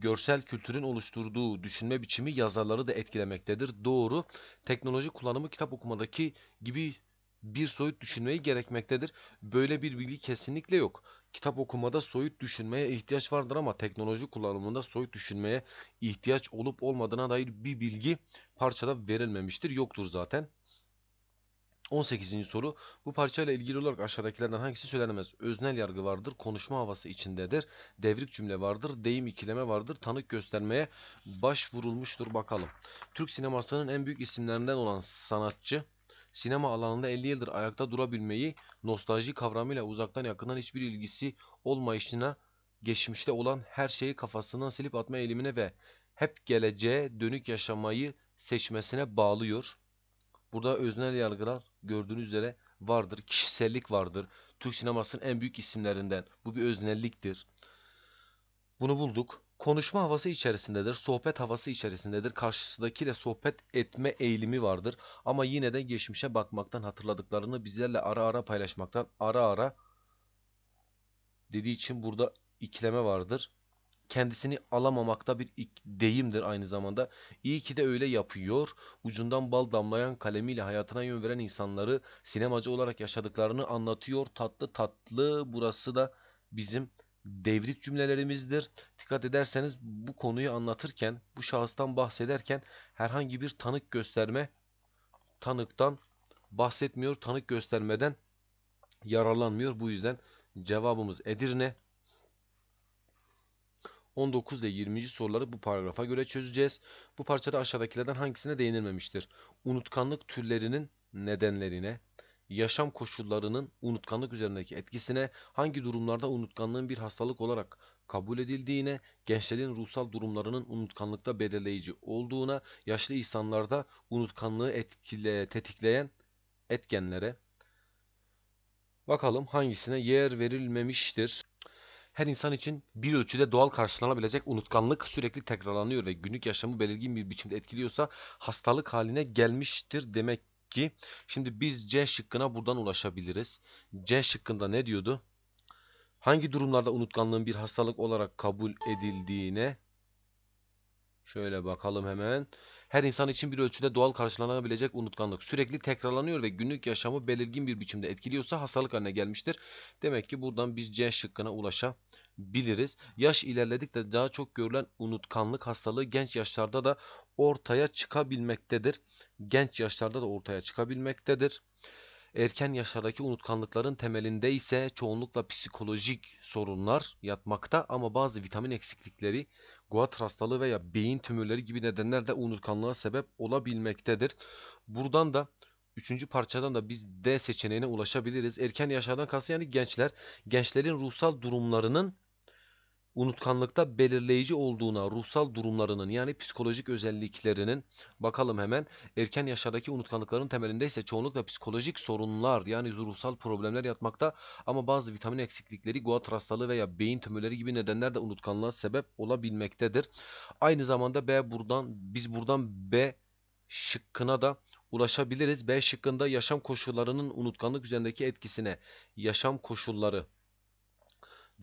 görsel kültürün oluşturduğu düşünme biçimi yazarları da etkilemektedir. Doğru. Teknoloji kullanımı kitap okumadaki gibi bir soyut düşünmeyi gerekmektedir. Böyle bir bilgi kesinlikle yok. Kitap okumada soyut düşünmeye ihtiyaç vardır ama teknoloji kullanımında soyut düşünmeye ihtiyaç olup olmadığına dair bir bilgi parçada verilmemiştir. Yoktur zaten. 18. soru. Bu parçayla ilgili olarak aşağıdakilerden hangisi söylenemez? Öznel yargı vardır, konuşma havası içindedir, devrik cümle vardır, deyim ikileme vardır, tanık göstermeye başvurulmuştur. Bakalım. Türk sinemasının en büyük isimlerinden olan sanatçı, sinema alanında 50 yıldır ayakta durabilmeyi, nostalji kavramıyla uzaktan yakından hiçbir ilgisi olmayışına, geçmişte olan her şeyi kafasından silip atma eğilimine ve hep geleceğe dönük yaşamayı seçmesine bağlıyor. Burada öznel yargılar gördüğünüz üzere vardır. Kişisellik vardır. Türk sinemasının en büyük isimlerinden. Bu bir öznelliktir. Bunu bulduk. Konuşma havası içerisindedir, sohbet havası içerisindedir. Karşısındakiyle sohbet etme eğilimi vardır. Ama yine de geçmişe bakmaktan, hatırladıklarını bizlerle ara ara paylaşmaktan, ara ara dediği için burada ikileme vardır kendisini alamamakta bir deyimdir aynı zamanda. İyi ki de öyle yapıyor. Ucundan bal damlayan kalemiyle hayatına yön veren insanları sinemacı olarak yaşadıklarını anlatıyor. Tatlı tatlı burası da bizim devrik cümlelerimizdir. Dikkat ederseniz bu konuyu anlatırken, bu şahıstan bahsederken herhangi bir tanık gösterme tanıktan bahsetmiyor. Tanık göstermeden yararlanmıyor. Bu yüzden cevabımız Edirne 19 ile 20. soruları bu paragrafa göre çözeceğiz. Bu parçada aşağıdakilerden hangisine değinilmemiştir? Unutkanlık türlerinin nedenlerine, yaşam koşullarının unutkanlık üzerindeki etkisine, hangi durumlarda unutkanlığın bir hastalık olarak kabul edildiğine, gençlerin ruhsal durumlarının unutkanlıkta belirleyici olduğuna, yaşlı insanlarda unutkanlığı etkile, tetikleyen etkenlere. Bakalım hangisine yer verilmemiştir? Her insan için bir ölçüde doğal karşılanabilecek unutkanlık sürekli tekrarlanıyor ve günlük yaşamı belirgin bir biçimde etkiliyorsa hastalık haline gelmiştir demek ki. Şimdi biz C şıkkına buradan ulaşabiliriz. C şıkkında ne diyordu? Hangi durumlarda unutkanlığın bir hastalık olarak kabul edildiğine şöyle bakalım hemen her insan için bir ölçüde doğal karşılanabilecek unutkanlık sürekli tekrarlanıyor ve günlük yaşamı belirgin bir biçimde etkiliyorsa hastalık haline gelmiştir. Demek ki buradan biz C şıkkına ulaşabiliriz. Yaş ilerledikçe daha çok görülen unutkanlık hastalığı genç yaşlarda da ortaya çıkabilmektedir. Genç yaşlarda da ortaya çıkabilmektedir. Erken yaşlardaki unutkanlıkların temelinde ise çoğunlukla psikolojik sorunlar yatmakta ama bazı vitamin eksiklikleri Goitre hastalığı veya beyin tümörleri gibi nedenler de unutkanlığa sebep olabilmektedir. Buradan da Üçüncü parçadan da biz D seçeneğine ulaşabiliriz. Erken yaşlardan kalsın yani gençler. Gençlerin ruhsal durumlarının unutkanlıkta belirleyici olduğuna ruhsal durumlarının yani psikolojik özelliklerinin bakalım hemen erken yaşlardaki unutkanlıkların temelinde ise çoğunlukla psikolojik sorunlar yani ruhsal problemler yatmakta ama bazı vitamin eksiklikleri guatr hastalığı veya beyin tümörleri gibi nedenler de unutkanlığa sebep olabilmektedir. Aynı zamanda B buradan biz buradan B şıkkına da ulaşabiliriz. B şıkkında yaşam koşullarının unutkanlık üzerindeki etkisine yaşam koşulları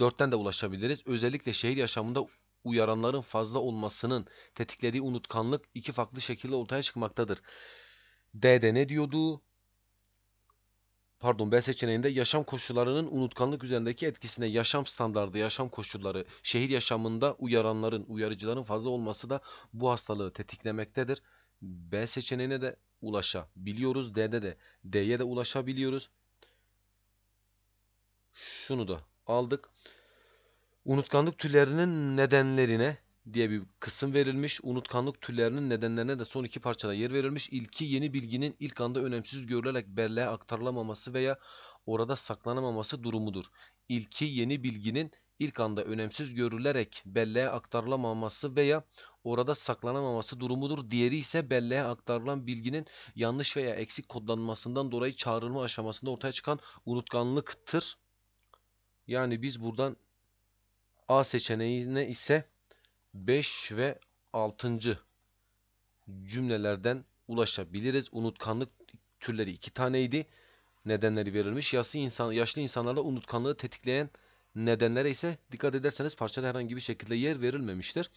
Dörtten de ulaşabiliriz. Özellikle şehir yaşamında uyaranların fazla olmasının tetiklediği unutkanlık iki farklı şekilde ortaya çıkmaktadır. D'de ne diyordu? pardon B seçeneğinde yaşam koşullarının unutkanlık üzerindeki etkisine yaşam standardı, yaşam koşulları, şehir yaşamında uyaranların, uyarıcıların fazla olması da bu hastalığı tetiklemektedir. B seçeneğine de ulaşabiliyoruz. D'de de D'ye de ulaşabiliyoruz. Şunu da aldık. Unutkanlık türlerinin nedenlerine diye bir kısım verilmiş. Unutkanlık türlerinin nedenlerine de son iki parçada yer verilmiş. İlki yeni bilginin ilk anda önemsiz görülerek belleğe aktarılamaması veya orada saklanamaması durumudur. İlki yeni bilginin ilk anda önemsiz görülerek belleğe aktarılamaması veya orada saklanamaması durumudur. Diğeri ise belleğe aktarılan bilginin yanlış veya eksik kodlanmasından dolayı çağrılma aşamasında ortaya çıkan unutkanlıktır. Yani biz buradan A seçeneğine ise 5 ve 6. cümlelerden ulaşabiliriz. Unutkanlık türleri 2 taneydi. Nedenleri verilmiş. Yaşlı, insan, yaşlı insanlarla unutkanlığı tetikleyen nedenlere ise dikkat ederseniz parçada herhangi bir şekilde yer verilmemiştir.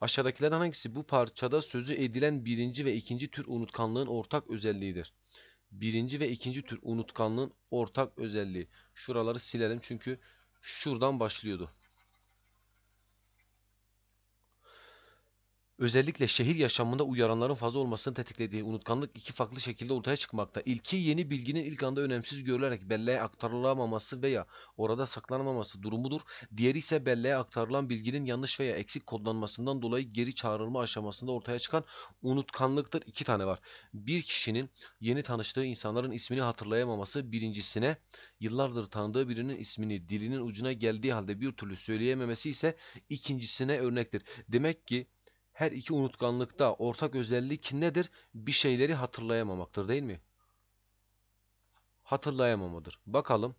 Aşağıdakilerden hangisi bu parçada sözü edilen birinci ve ikinci tür unutkanlığın ortak özelliğidir? birinci ve ikinci tür unutkanlığın ortak özelliği. Şuraları silelim çünkü şuradan başlıyordu. özellikle şehir yaşamında uyaranların fazla olmasını tetiklediği unutkanlık iki farklı şekilde ortaya çıkmakta. İlki yeni bilginin ilk anda önemsiz görülerek belleğe aktarılamaması veya orada saklanamaması durumudur. Diğeri ise belleğe aktarılan bilginin yanlış veya eksik kodlanmasından dolayı geri çağrılma aşamasında ortaya çıkan unutkanlıktır. İki tane var. Bir kişinin yeni tanıştığı insanların ismini hatırlayamaması birincisine, yıllardır tanıdığı birinin ismini dilinin ucuna geldiği halde bir türlü söyleyememesi ise ikincisine örnektir. Demek ki her iki unutkanlıkta ortak özellik nedir? Bir şeyleri hatırlayamamaktır değil mi? Hatırlayamamadır. Bakalım.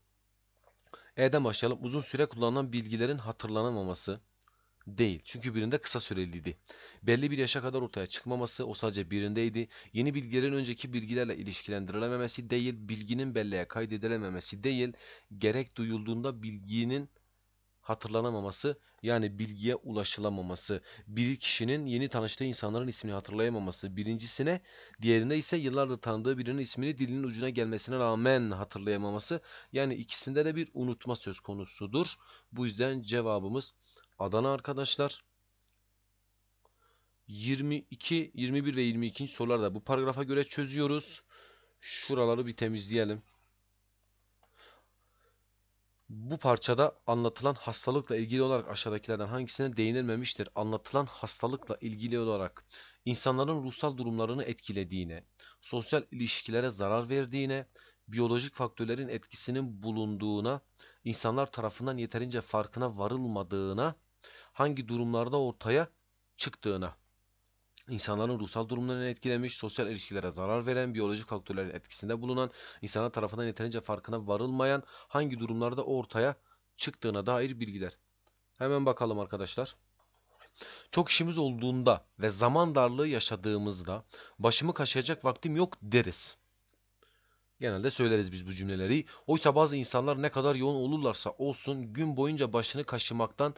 E'den başlayalım. Uzun süre kullanılan bilgilerin hatırlanamaması değil. Çünkü birinde kısa süreliydi. Belli bir yaşa kadar ortaya çıkmaması o sadece birindeydi. Yeni bilgilerin önceki bilgilerle ilişkilendirilememesi değil, bilginin belleğe kaydedilememesi değil, gerek duyulduğunda bilginin hatırlanamaması yani bilgiye ulaşılamaması, bir kişinin yeni tanıştığı insanların ismini hatırlayamaması, birincisine, diğerine ise yıllardır tanıdığı birinin ismini dilinin ucuna gelmesine rağmen hatırlayamaması yani ikisinde de bir unutma söz konusudur. Bu yüzden cevabımız Adana arkadaşlar. 22, 21 ve 22. sorularda bu paragrafa göre çözüyoruz. Şuraları bir temizleyelim. Bu parçada anlatılan hastalıkla ilgili olarak aşağıdakilerden hangisine değinilmemiştir? Anlatılan hastalıkla ilgili olarak insanların ruhsal durumlarını etkilediğine, sosyal ilişkilere zarar verdiğine, biyolojik faktörlerin etkisinin bulunduğuna, insanlar tarafından yeterince farkına varılmadığına, hangi durumlarda ortaya çıktığına insanların ruhsal durumlarını etkilemiş, sosyal ilişkilere zarar veren, biyolojik faktörlerin etkisinde bulunan, insanlar tarafından yeterince farkına varılmayan hangi durumlarda ortaya çıktığına dair bilgiler. Hemen bakalım arkadaşlar. Çok işimiz olduğunda ve zaman darlığı yaşadığımızda başımı kaşıyacak vaktim yok deriz. Genelde söyleriz biz bu cümleleri. Oysa bazı insanlar ne kadar yoğun olurlarsa olsun gün boyunca başını kaşımaktan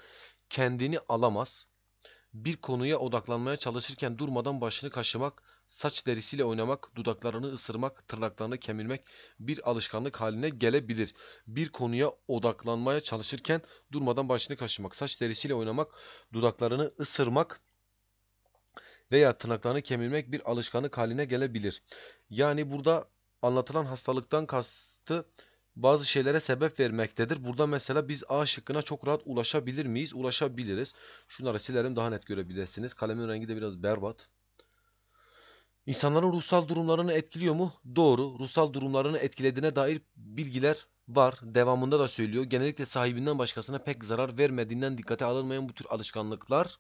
kendini alamaz bir konuya odaklanmaya çalışırken durmadan başını kaşımak, saç derisiyle oynamak, dudaklarını ısırmak, tırnaklarını kemirmek bir alışkanlık haline gelebilir. Bir konuya odaklanmaya çalışırken durmadan başını kaşımak, saç derisiyle oynamak, dudaklarını ısırmak veya tırnaklarını kemirmek bir alışkanlık haline gelebilir. Yani burada anlatılan hastalıktan kastı bazı şeylere sebep vermektedir. Burada mesela biz A şıkkına çok rahat ulaşabilir miyiz? Ulaşabiliriz. Şunları silerim daha net görebilirsiniz. Kalemin rengi de biraz berbat. İnsanların ruhsal durumlarını etkiliyor mu? Doğru. Ruhsal durumlarını etkilediğine dair bilgiler var. Devamında da söylüyor. Genellikle sahibinden başkasına pek zarar vermediğinden dikkate alınmayan bu tür alışkanlıklar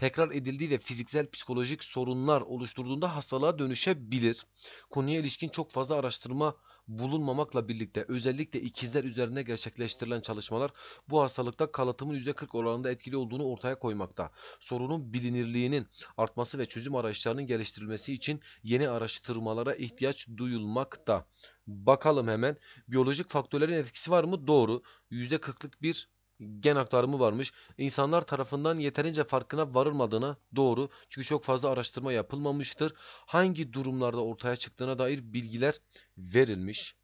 tekrar edildiği ve fiziksel psikolojik sorunlar oluşturduğunda hastalığa dönüşebilir. Konuya ilişkin çok fazla araştırma bulunmamakla birlikte özellikle ikizler üzerine gerçekleştirilen çalışmalar bu hastalıkta kalıtımın %40 oranında etkili olduğunu ortaya koymakta. Sorunun bilinirliğinin artması ve çözüm araçlarının geliştirilmesi için yeni araştırmalara ihtiyaç duyulmakta. Bakalım hemen biyolojik faktörlerin etkisi var mı? Doğru. %40'lık bir gen aktarımı varmış. İnsanlar tarafından yeterince farkına varılmadığına doğru. Çünkü çok fazla araştırma yapılmamıştır. Hangi durumlarda ortaya çıktığına dair bilgiler verilmiş.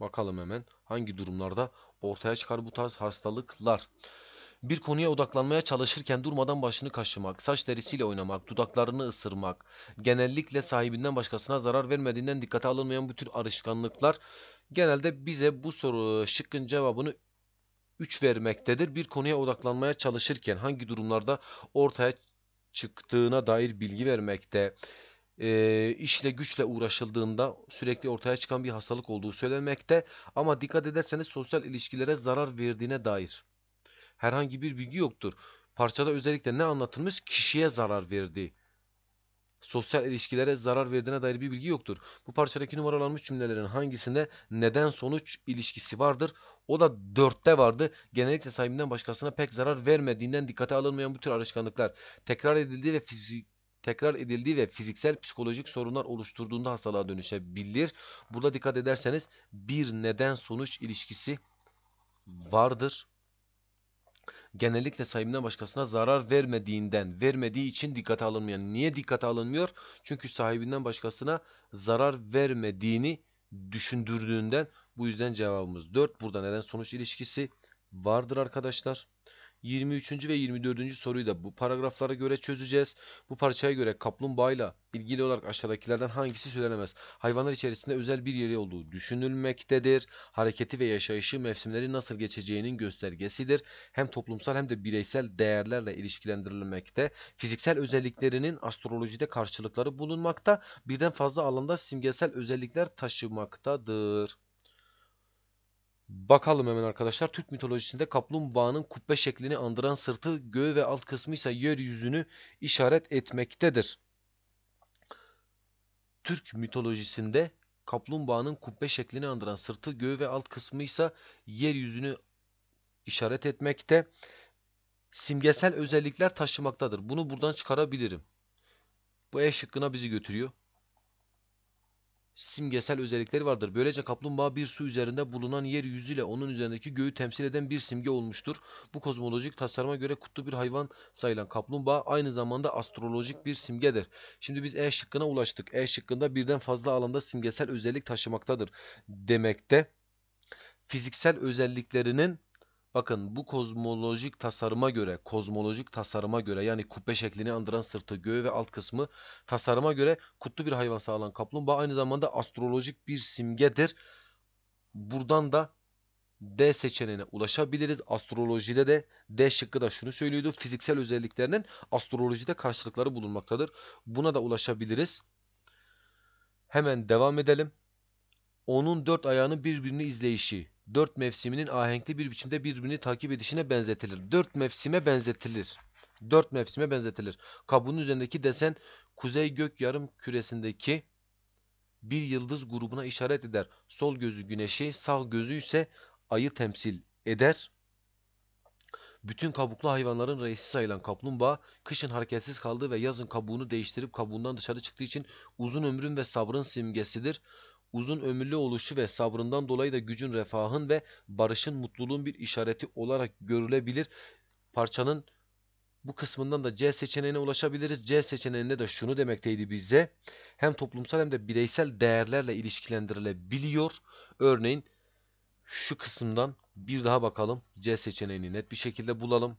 Bakalım hemen hangi durumlarda ortaya çıkar bu tarz hastalıklar. Bir konuya odaklanmaya çalışırken durmadan başını kaşımak, saç derisiyle oynamak, dudaklarını ısırmak, genellikle sahibinden başkasına zarar vermediğinden dikkate alınmayan bu tür alışkanlıklar genelde bize bu soru e, şıkkın cevabını 3 vermektedir. Bir konuya odaklanmaya çalışırken hangi durumlarda ortaya çıktığına dair bilgi vermekte e, işle güçle uğraşıldığında sürekli ortaya çıkan bir hastalık olduğu söylenmekte ama dikkat ederseniz sosyal ilişkilere zarar verdiğine dair herhangi bir bilgi yoktur. Parçada özellikle ne anlatılmış? Kişiye zarar verdi. sosyal ilişkilere zarar verdiğine dair bir bilgi yoktur. Bu parçadaki numaralanmış cümlelerin hangisinde neden sonuç ilişkisi vardır? O da dörtte vardı. Genellikle sahibinden başkasına pek zarar vermediğinden dikkate alınmayan bu tür alışkanlıklar tekrar edildiği ve fizik tekrar edildiği ve fiziksel psikolojik sorunlar oluşturduğunda hastalığa dönüşebilir. Burada dikkat ederseniz bir neden sonuç ilişkisi vardır genellikle sahibinden başkasına zarar vermediğinden, vermediği için dikkate alınmıyor. Niye dikkate alınmıyor? Çünkü sahibinden başkasına zarar vermediğini düşündürdüğünden bu yüzden cevabımız 4. Burada neden sonuç ilişkisi vardır arkadaşlar. 23. ve 24. soruyu da bu paragraflara göre çözeceğiz. Bu parçaya göre kaplumbağayla ilgili olarak aşağıdakilerden hangisi söylenemez? Hayvanlar içerisinde özel bir yeri olduğu düşünülmektedir. Hareketi ve yaşayışı mevsimleri nasıl geçeceğinin göstergesidir. Hem toplumsal hem de bireysel değerlerle ilişkilendirilmekte. Fiziksel özelliklerinin astrolojide karşılıkları bulunmakta. Birden fazla alanda simgesel özellikler taşımaktadır. Bakalım hemen arkadaşlar. Türk mitolojisinde kaplumbağanın kubbe şeklini andıran sırtı göğü ve alt kısmı ise yeryüzünü işaret etmektedir. Türk mitolojisinde kaplumbağanın kubbe şeklini andıran sırtı göğü ve alt kısmı ise yeryüzünü işaret etmekte. Simgesel özellikler taşımaktadır. Bunu buradan çıkarabilirim. Bu E şıkkına bizi götürüyor simgesel özellikleri vardır. Böylece kaplumbağa bir su üzerinde bulunan yer yeryüzüyle onun üzerindeki göğü temsil eden bir simge olmuştur. Bu kozmolojik tasarıma göre kutlu bir hayvan sayılan kaplumbağa aynı zamanda astrolojik bir simgedir. Şimdi biz E şıkkına ulaştık. E şıkkında birden fazla alanda simgesel özellik taşımaktadır demekte. Fiziksel özelliklerinin Bakın bu kozmolojik tasarıma göre, kozmolojik tasarıma göre yani kubbe şeklini andıran sırtı, göğü ve alt kısmı tasarıma göre kutlu bir hayvan sağlan kaplumbağa aynı zamanda astrolojik bir simgedir. Buradan da D seçeneğine ulaşabiliriz. Astrolojide de D şıkkı da şunu söylüyordu. Fiziksel özelliklerinin astrolojide karşılıkları bulunmaktadır. Buna da ulaşabiliriz. Hemen devam edelim. Onun dört ayağının birbirini izleyişi dört mevsiminin ahenkli bir biçimde birbirini takip edişine benzetilir. Dört mevsime benzetilir. Dört mevsime benzetilir. Kabuğun üzerindeki desen kuzey gök yarım küresindeki bir yıldız grubuna işaret eder. Sol gözü güneşi, sağ gözü ise ayı temsil eder. Bütün kabuklu hayvanların reisi sayılan kaplumbağa kışın hareketsiz kaldığı ve yazın kabuğunu değiştirip kabuğundan dışarı çıktığı için uzun ömrün ve sabrın simgesidir uzun ömürlü oluşu ve sabrından dolayı da gücün refahın ve barışın mutluluğun bir işareti olarak görülebilir. Parçanın bu kısmından da C seçeneğine ulaşabiliriz. C seçeneğinde de şunu demekteydi bize. Hem toplumsal hem de bireysel değerlerle ilişkilendirilebiliyor. Örneğin şu kısımdan bir daha bakalım. C seçeneğini net bir şekilde bulalım.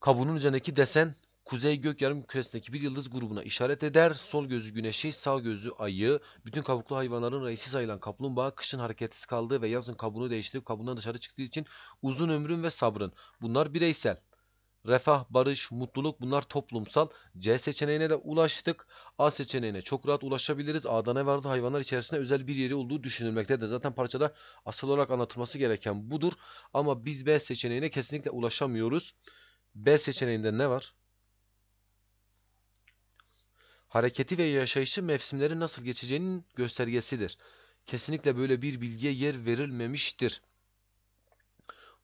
Kabuğun üzerindeki desen Kuzey gök yarım küresindeki bir yıldız grubuna işaret eder. Sol gözü güneşi, sağ gözü ayı. Bütün kabuklu hayvanların reisi sayılan kaplumbağa kışın hareketsiz kaldığı ve yazın kabuğunu değiştirip kabuğundan dışarı çıktığı için uzun ömrün ve sabrın. Bunlar bireysel. Refah, barış, mutluluk bunlar toplumsal. C seçeneğine de ulaştık. A seçeneğine çok rahat ulaşabiliriz. A'da ne vardı? Hayvanlar içerisinde özel bir yeri olduğu düşünülmektedir. Zaten parçada asıl olarak anlatılması gereken budur. Ama biz B seçeneğine kesinlikle ulaşamıyoruz. B seçeneğinde ne var? hareketi ve yaşayışı mevsimleri nasıl geçeceğinin göstergesidir. Kesinlikle böyle bir bilgiye yer verilmemiştir.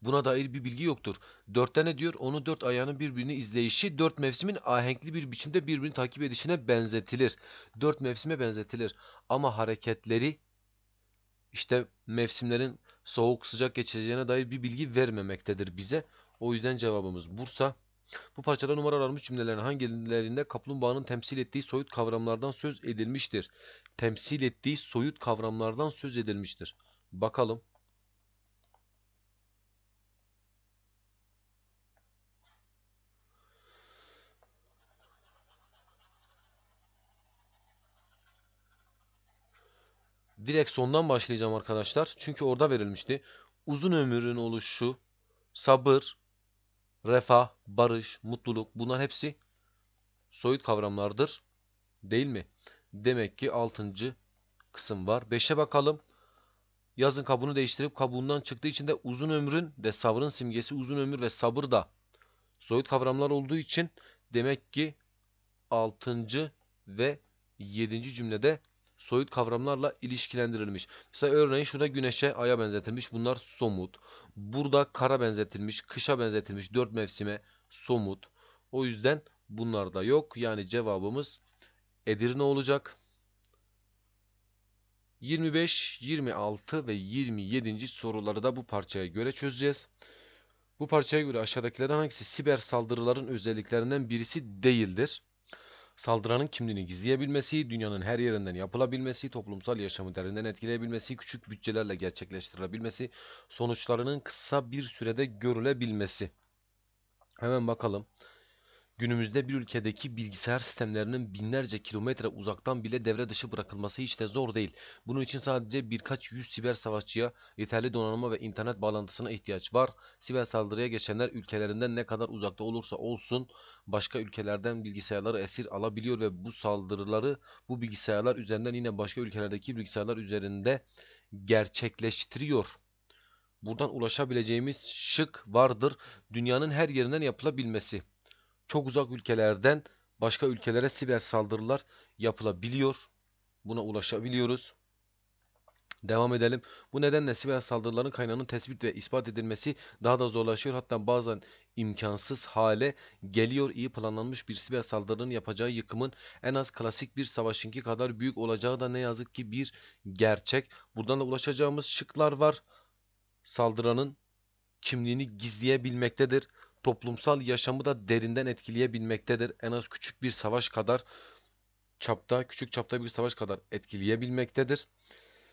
Buna dair bir bilgi yoktur. Dörtte ne diyor? Onu dört ayağının birbirini izleyişi, dört mevsimin ahenkli bir biçimde birbirini takip edişine benzetilir. Dört mevsime benzetilir. Ama hareketleri işte mevsimlerin soğuk sıcak geçeceğine dair bir bilgi vermemektedir bize. O yüzden cevabımız Bursa. Bu parçada numaralanmış cümlelerin hangilerinde kaplumbağanın temsil ettiği soyut kavramlardan söz edilmiştir? Temsil ettiği soyut kavramlardan söz edilmiştir. Bakalım. Direkt sondan başlayacağım arkadaşlar. Çünkü orada verilmişti. Uzun ömrün oluşu, sabır, refah, barış, mutluluk bunlar hepsi soyut kavramlardır. Değil mi? Demek ki 6. kısım var. 5'e bakalım. Yazın kabuğunu değiştirip kabuğundan çıktığı için de uzun ömrün ve sabrın simgesi uzun ömür ve sabır da soyut kavramlar olduğu için demek ki 6. ve 7. cümlede soyut kavramlarla ilişkilendirilmiş. Mesela örneğin şurada güneşe, aya benzetilmiş. Bunlar somut. Burada kara benzetilmiş, kışa benzetilmiş. Dört mevsime somut. O yüzden bunlar da yok. Yani cevabımız Edirne olacak. 25, 26 ve 27. soruları da bu parçaya göre çözeceğiz. Bu parçaya göre aşağıdakilerden hangisi siber saldırıların özelliklerinden birisi değildir? Saldıranın kimliğini gizleyebilmesi, dünyanın her yerinden yapılabilmesi, toplumsal yaşamı derinden etkileyebilmesi, küçük bütçelerle gerçekleştirilebilmesi, sonuçlarının kısa bir sürede görülebilmesi. Hemen bakalım. Günümüzde bir ülkedeki bilgisayar sistemlerinin binlerce kilometre uzaktan bile devre dışı bırakılması hiç de zor değil. Bunun için sadece birkaç yüz siber savaşçıya yeterli donanıma ve internet bağlantısına ihtiyaç var. Siber saldırıya geçenler ülkelerinden ne kadar uzakta olursa olsun başka ülkelerden bilgisayarları esir alabiliyor ve bu saldırıları bu bilgisayarlar üzerinden yine başka ülkelerdeki bilgisayarlar üzerinde gerçekleştiriyor buradan ulaşabileceğimiz şık vardır. Dünyanın her yerinden yapılabilmesi çok uzak ülkelerden başka ülkelere siber saldırılar yapılabiliyor. Buna ulaşabiliyoruz. Devam edelim. Bu nedenle siber saldırıların kaynağının tespit ve ispat edilmesi daha da zorlaşıyor. Hatta bazen imkansız hale geliyor. İyi planlanmış bir siber saldırının yapacağı yıkımın en az klasik bir savaşınki kadar büyük olacağı da ne yazık ki bir gerçek. Buradan da ulaşacağımız şıklar var. Saldıranın kimliğini gizleyebilmektedir toplumsal yaşamı da derinden etkileyebilmektedir. En az küçük bir savaş kadar çapta, küçük çapta bir savaş kadar etkileyebilmektedir.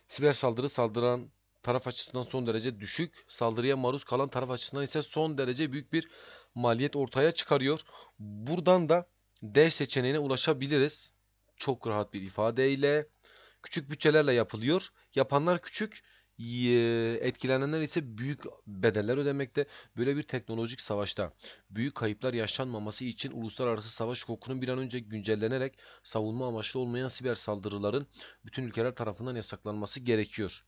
Siber saldırı saldıran taraf açısından son derece düşük, saldırıya maruz kalan taraf açısından ise son derece büyük bir maliyet ortaya çıkarıyor. Buradan da D seçeneğine ulaşabiliriz. Çok rahat bir ifadeyle küçük bütçelerle yapılıyor. Yapanlar küçük, etkilenenler ise büyük bedeller ödemekte. Böyle bir teknolojik savaşta büyük kayıplar yaşanmaması için uluslararası savaş hukukunun bir an önce güncellenerek savunma amaçlı olmayan siber saldırıların bütün ülkeler tarafından yasaklanması gerekiyor.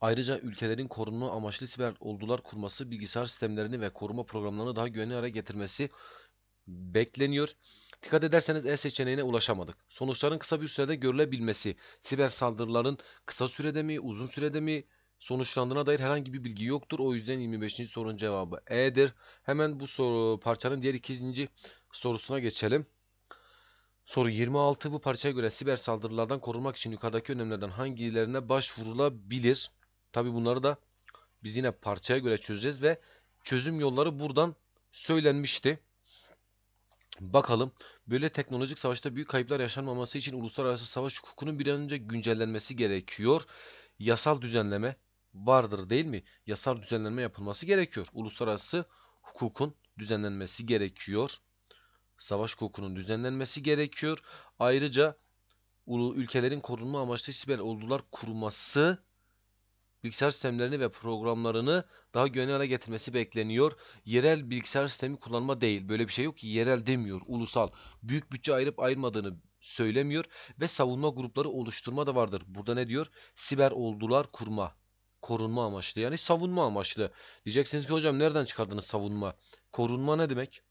Ayrıca ülkelerin korunma amaçlı siber oldular kurması, bilgisayar sistemlerini ve koruma programlarını daha güvenli hale getirmesi bekleniyor. Dikkat ederseniz E seçeneğine ulaşamadık. Sonuçların kısa bir sürede görülebilmesi, siber saldırıların kısa sürede mi, uzun sürede mi sonuçlandığına dair herhangi bir bilgi yoktur. O yüzden 25. sorunun cevabı E'dir. Hemen bu soru parçanın diğer ikinci sorusuna geçelim. Soru 26 bu parçaya göre siber saldırılardan korunmak için yukarıdaki önlemlerden hangilerine başvurulabilir? Tabi bunları da biz yine parçaya göre çözeceğiz ve çözüm yolları buradan söylenmişti. Bakalım böyle teknolojik savaşta büyük kayıplar yaşanmaması için uluslararası savaş hukukunun bir an önce güncellenmesi gerekiyor. Yasal düzenleme vardır değil mi? Yasal düzenleme yapılması gerekiyor. Uluslararası hukukun düzenlenmesi gerekiyor. Savaş hukukunun düzenlenmesi gerekiyor. Ayrıca ülkelerin korunma amaçlı siber ordular kurması bilgisayar sistemlerini ve programlarını daha güvenli hale getirmesi bekleniyor. Yerel bilgisayar sistemi kullanma değil. Böyle bir şey yok ki yerel demiyor. Ulusal. Büyük bütçe ayırıp ayırmadığını söylemiyor ve savunma grupları oluşturma da vardır. Burada ne diyor? Siber oldular kurma. Korunma amaçlı yani savunma amaçlı. Diyeceksiniz ki hocam nereden çıkardınız savunma? Korunma ne demek?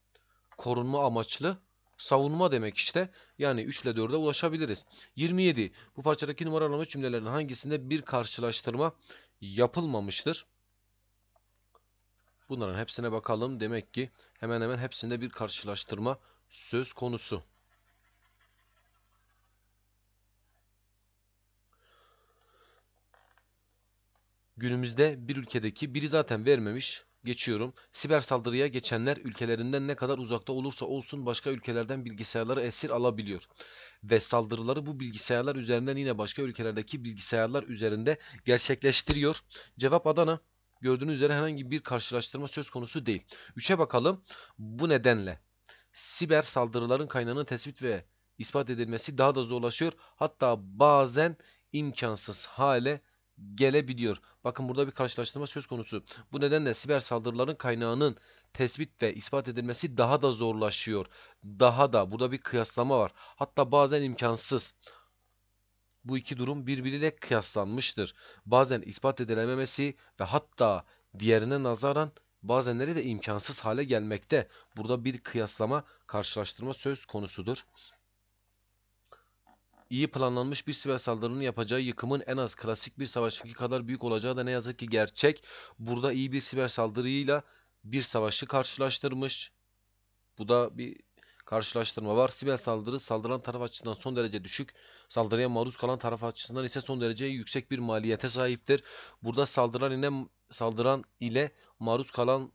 Korunma amaçlı savunma demek işte. Yani 3 ile 4'e ulaşabiliriz. 27. Bu parçadaki numaralanmış cümlelerin hangisinde bir karşılaştırma yapılmamıştır? Bunların hepsine bakalım. Demek ki hemen hemen hepsinde bir karşılaştırma söz konusu. Günümüzde bir ülkedeki biri zaten vermemiş, geçiyorum. Siber saldırıya geçenler ülkelerinden ne kadar uzakta olursa olsun başka ülkelerden bilgisayarları esir alabiliyor. Ve saldırıları bu bilgisayarlar üzerinden yine başka ülkelerdeki bilgisayarlar üzerinde gerçekleştiriyor. Cevap Adana. Gördüğünüz üzere herhangi bir karşılaştırma söz konusu değil. 3'e bakalım. Bu nedenle siber saldırıların kaynağının tespit ve ispat edilmesi daha da zorlaşıyor. Hatta bazen imkansız hale gelebiliyor. Bakın burada bir karşılaştırma söz konusu. Bu nedenle siber saldırıların kaynağının tespit ve ispat edilmesi daha da zorlaşıyor. Daha da burada bir kıyaslama var. Hatta bazen imkansız. Bu iki durum birbiriyle kıyaslanmıştır. Bazen ispat edilememesi ve hatta diğerine nazaran bazenleri de imkansız hale gelmekte. Burada bir kıyaslama, karşılaştırma söz konusudur iyi planlanmış bir siber saldırının yapacağı yıkımın en az klasik bir savaşınki kadar büyük olacağı da ne yazık ki gerçek. Burada iyi bir siber saldırıyla bir savaşı karşılaştırmış. Bu da bir karşılaştırma var. Siber saldırı saldıran taraf açısından son derece düşük, saldırıya maruz kalan taraf açısından ise son derece yüksek bir maliyete sahiptir. Burada saldıran ile saldıran ile maruz kalan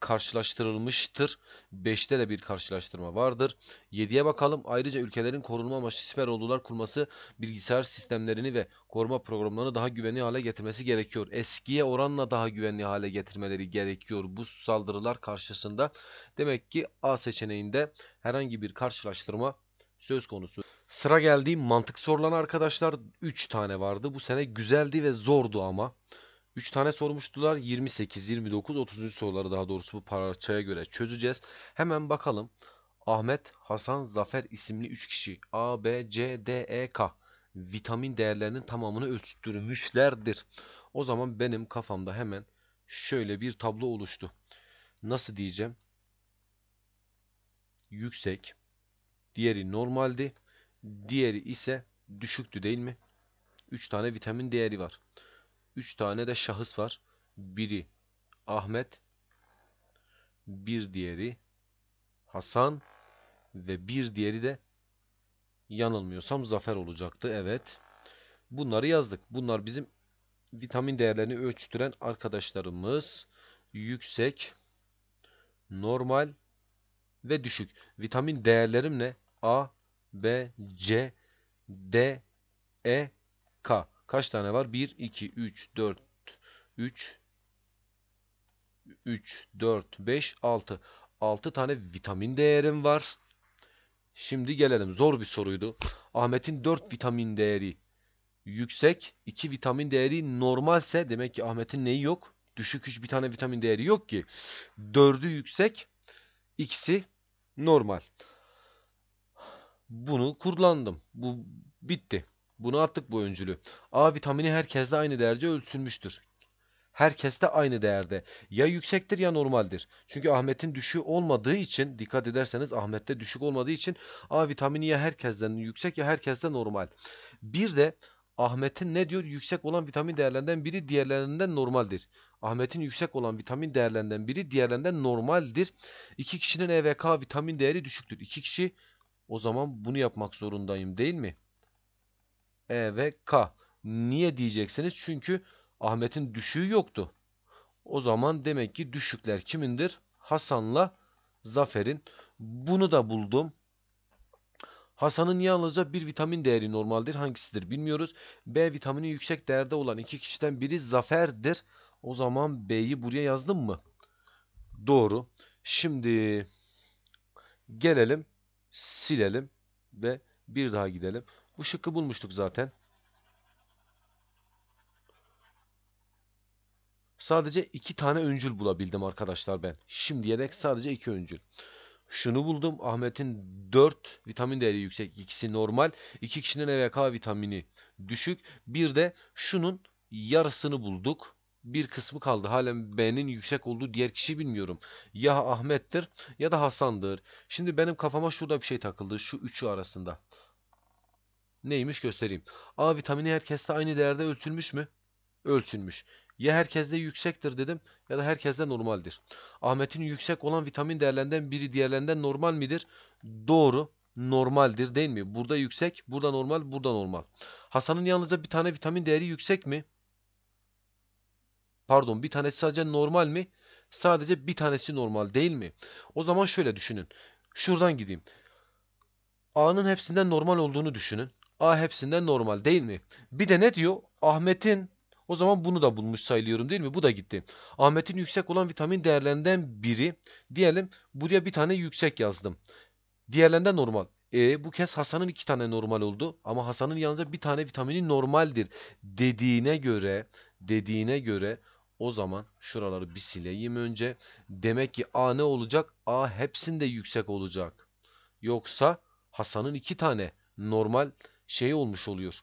karşılaştırılmıştır. 5'te de bir karşılaştırma vardır. 7'ye bakalım. Ayrıca ülkelerin korunma amaçlı siper ordular kurması bilgisayar sistemlerini ve koruma programlarını daha güvenli hale getirmesi gerekiyor. Eskiye oranla daha güvenli hale getirmeleri gerekiyor bu saldırılar karşısında. Demek ki A seçeneğinde herhangi bir karşılaştırma söz konusu. Sıra geldiği mantık sorulan arkadaşlar 3 tane vardı. Bu sene güzeldi ve zordu ama. 3 tane sormuştular. 28, 29, 30. soruları daha doğrusu bu parçaya göre çözeceğiz. Hemen bakalım. Ahmet, Hasan, Zafer isimli 3 kişi A, B, C, D, E, K vitamin değerlerinin tamamını ölçtürmüşlerdir. O zaman benim kafamda hemen şöyle bir tablo oluştu. Nasıl diyeceğim? Yüksek, diğeri normaldi, diğeri ise düşüktü değil mi? 3 tane vitamin değeri var. 3 tane de şahıs var. Biri Ahmet, bir diğeri Hasan ve bir diğeri de yanılmıyorsam Zafer olacaktı. Evet. Bunları yazdık. Bunlar bizim vitamin değerlerini ölçtüren arkadaşlarımız. Yüksek, normal ve düşük. Vitamin değerlerim ne? A, B, C, D, E, K. Kaç tane var? 1, 2, 3, 4, 3, 3, 4, 5, 6. 6 tane vitamin değerim var. Şimdi gelelim. Zor bir soruydu. Ahmet'in 4 vitamin değeri yüksek. 2 vitamin değeri normalse demek ki Ahmet'in neyi yok? Düşük 3 bir tane vitamin değeri yok ki. 4'ü yüksek. ikisi normal. Bunu kullandım. Bu bitti. Bunu attık bu öncülü. A vitamini herkeste aynı derece ölçülmüştür. Herkeste aynı değerde. Ya yüksektir ya normaldir. Çünkü Ahmet'in düşüğü olmadığı için dikkat ederseniz Ahmet'te düşük olmadığı için A vitamini ya herkesten yüksek ya herkeste normal. Bir de Ahmet'in ne diyor? Yüksek olan vitamin değerlerinden biri diğerlerinden normaldir. Ahmet'in yüksek olan vitamin değerlerinden biri diğerlerinden normaldir. İki kişinin E ve K vitamin değeri düşüktür. İki kişi o zaman bunu yapmak zorundayım değil mi? E ve K. Niye diyeceksiniz? Çünkü Ahmet'in düşüğü yoktu. O zaman demek ki düşükler kimindir? Hasan'la Zafer'in. Bunu da buldum. Hasan'ın yalnızca bir vitamin değeri normaldir. Hangisidir bilmiyoruz. B vitamini yüksek değerde olan iki kişiden biri Zafer'dir. O zaman B'yi buraya yazdım mı? Doğru. Şimdi gelelim, silelim ve bir daha gidelim. Bu şıkkı bulmuştuk zaten. Sadece iki tane öncül bulabildim arkadaşlar ben. Şimdiye dek sadece iki öncül. Şunu buldum. Ahmet'in 4 vitamin değeri yüksek. İkisi normal. İki kişinin EVK vitamini düşük. Bir de şunun yarısını bulduk. Bir kısmı kaldı. Halen B'nin yüksek olduğu diğer kişi bilmiyorum. Ya Ahmet'tir ya da Hasan'dır. Şimdi benim kafama şurada bir şey takıldı. Şu üçü arasında. Neymiş göstereyim. A vitamini herkeste aynı değerde ölçülmüş mü? Ölçülmüş. Ya herkeste yüksektir dedim ya da herkeste normaldir. Ahmet'in yüksek olan vitamin değerlerinden biri diğerlerinden normal midir? Doğru. Normaldir değil mi? Burada yüksek, burada normal, burada normal. Hasan'ın yalnızca bir tane vitamin değeri yüksek mi? Pardon bir tanesi sadece normal mi? Sadece bir tanesi normal değil mi? O zaman şöyle düşünün. Şuradan gideyim. A'nın hepsinden normal olduğunu düşünün. A hepsinden normal değil mi? Bir de ne diyor? Ahmet'in o zaman bunu da bulmuş sayılıyorum değil mi? Bu da gitti. Ahmet'in yüksek olan vitamin değerlerinden biri. Diyelim buraya bir tane yüksek yazdım. Diğerlerinden normal. E, bu kez Hasan'ın iki tane normal oldu. Ama Hasan'ın yalnızca bir tane vitamini normaldir. Dediğine göre, dediğine göre o zaman şuraları bir sileyim önce. Demek ki A ne olacak? A hepsinde yüksek olacak. Yoksa Hasan'ın iki tane normal şey olmuş oluyor.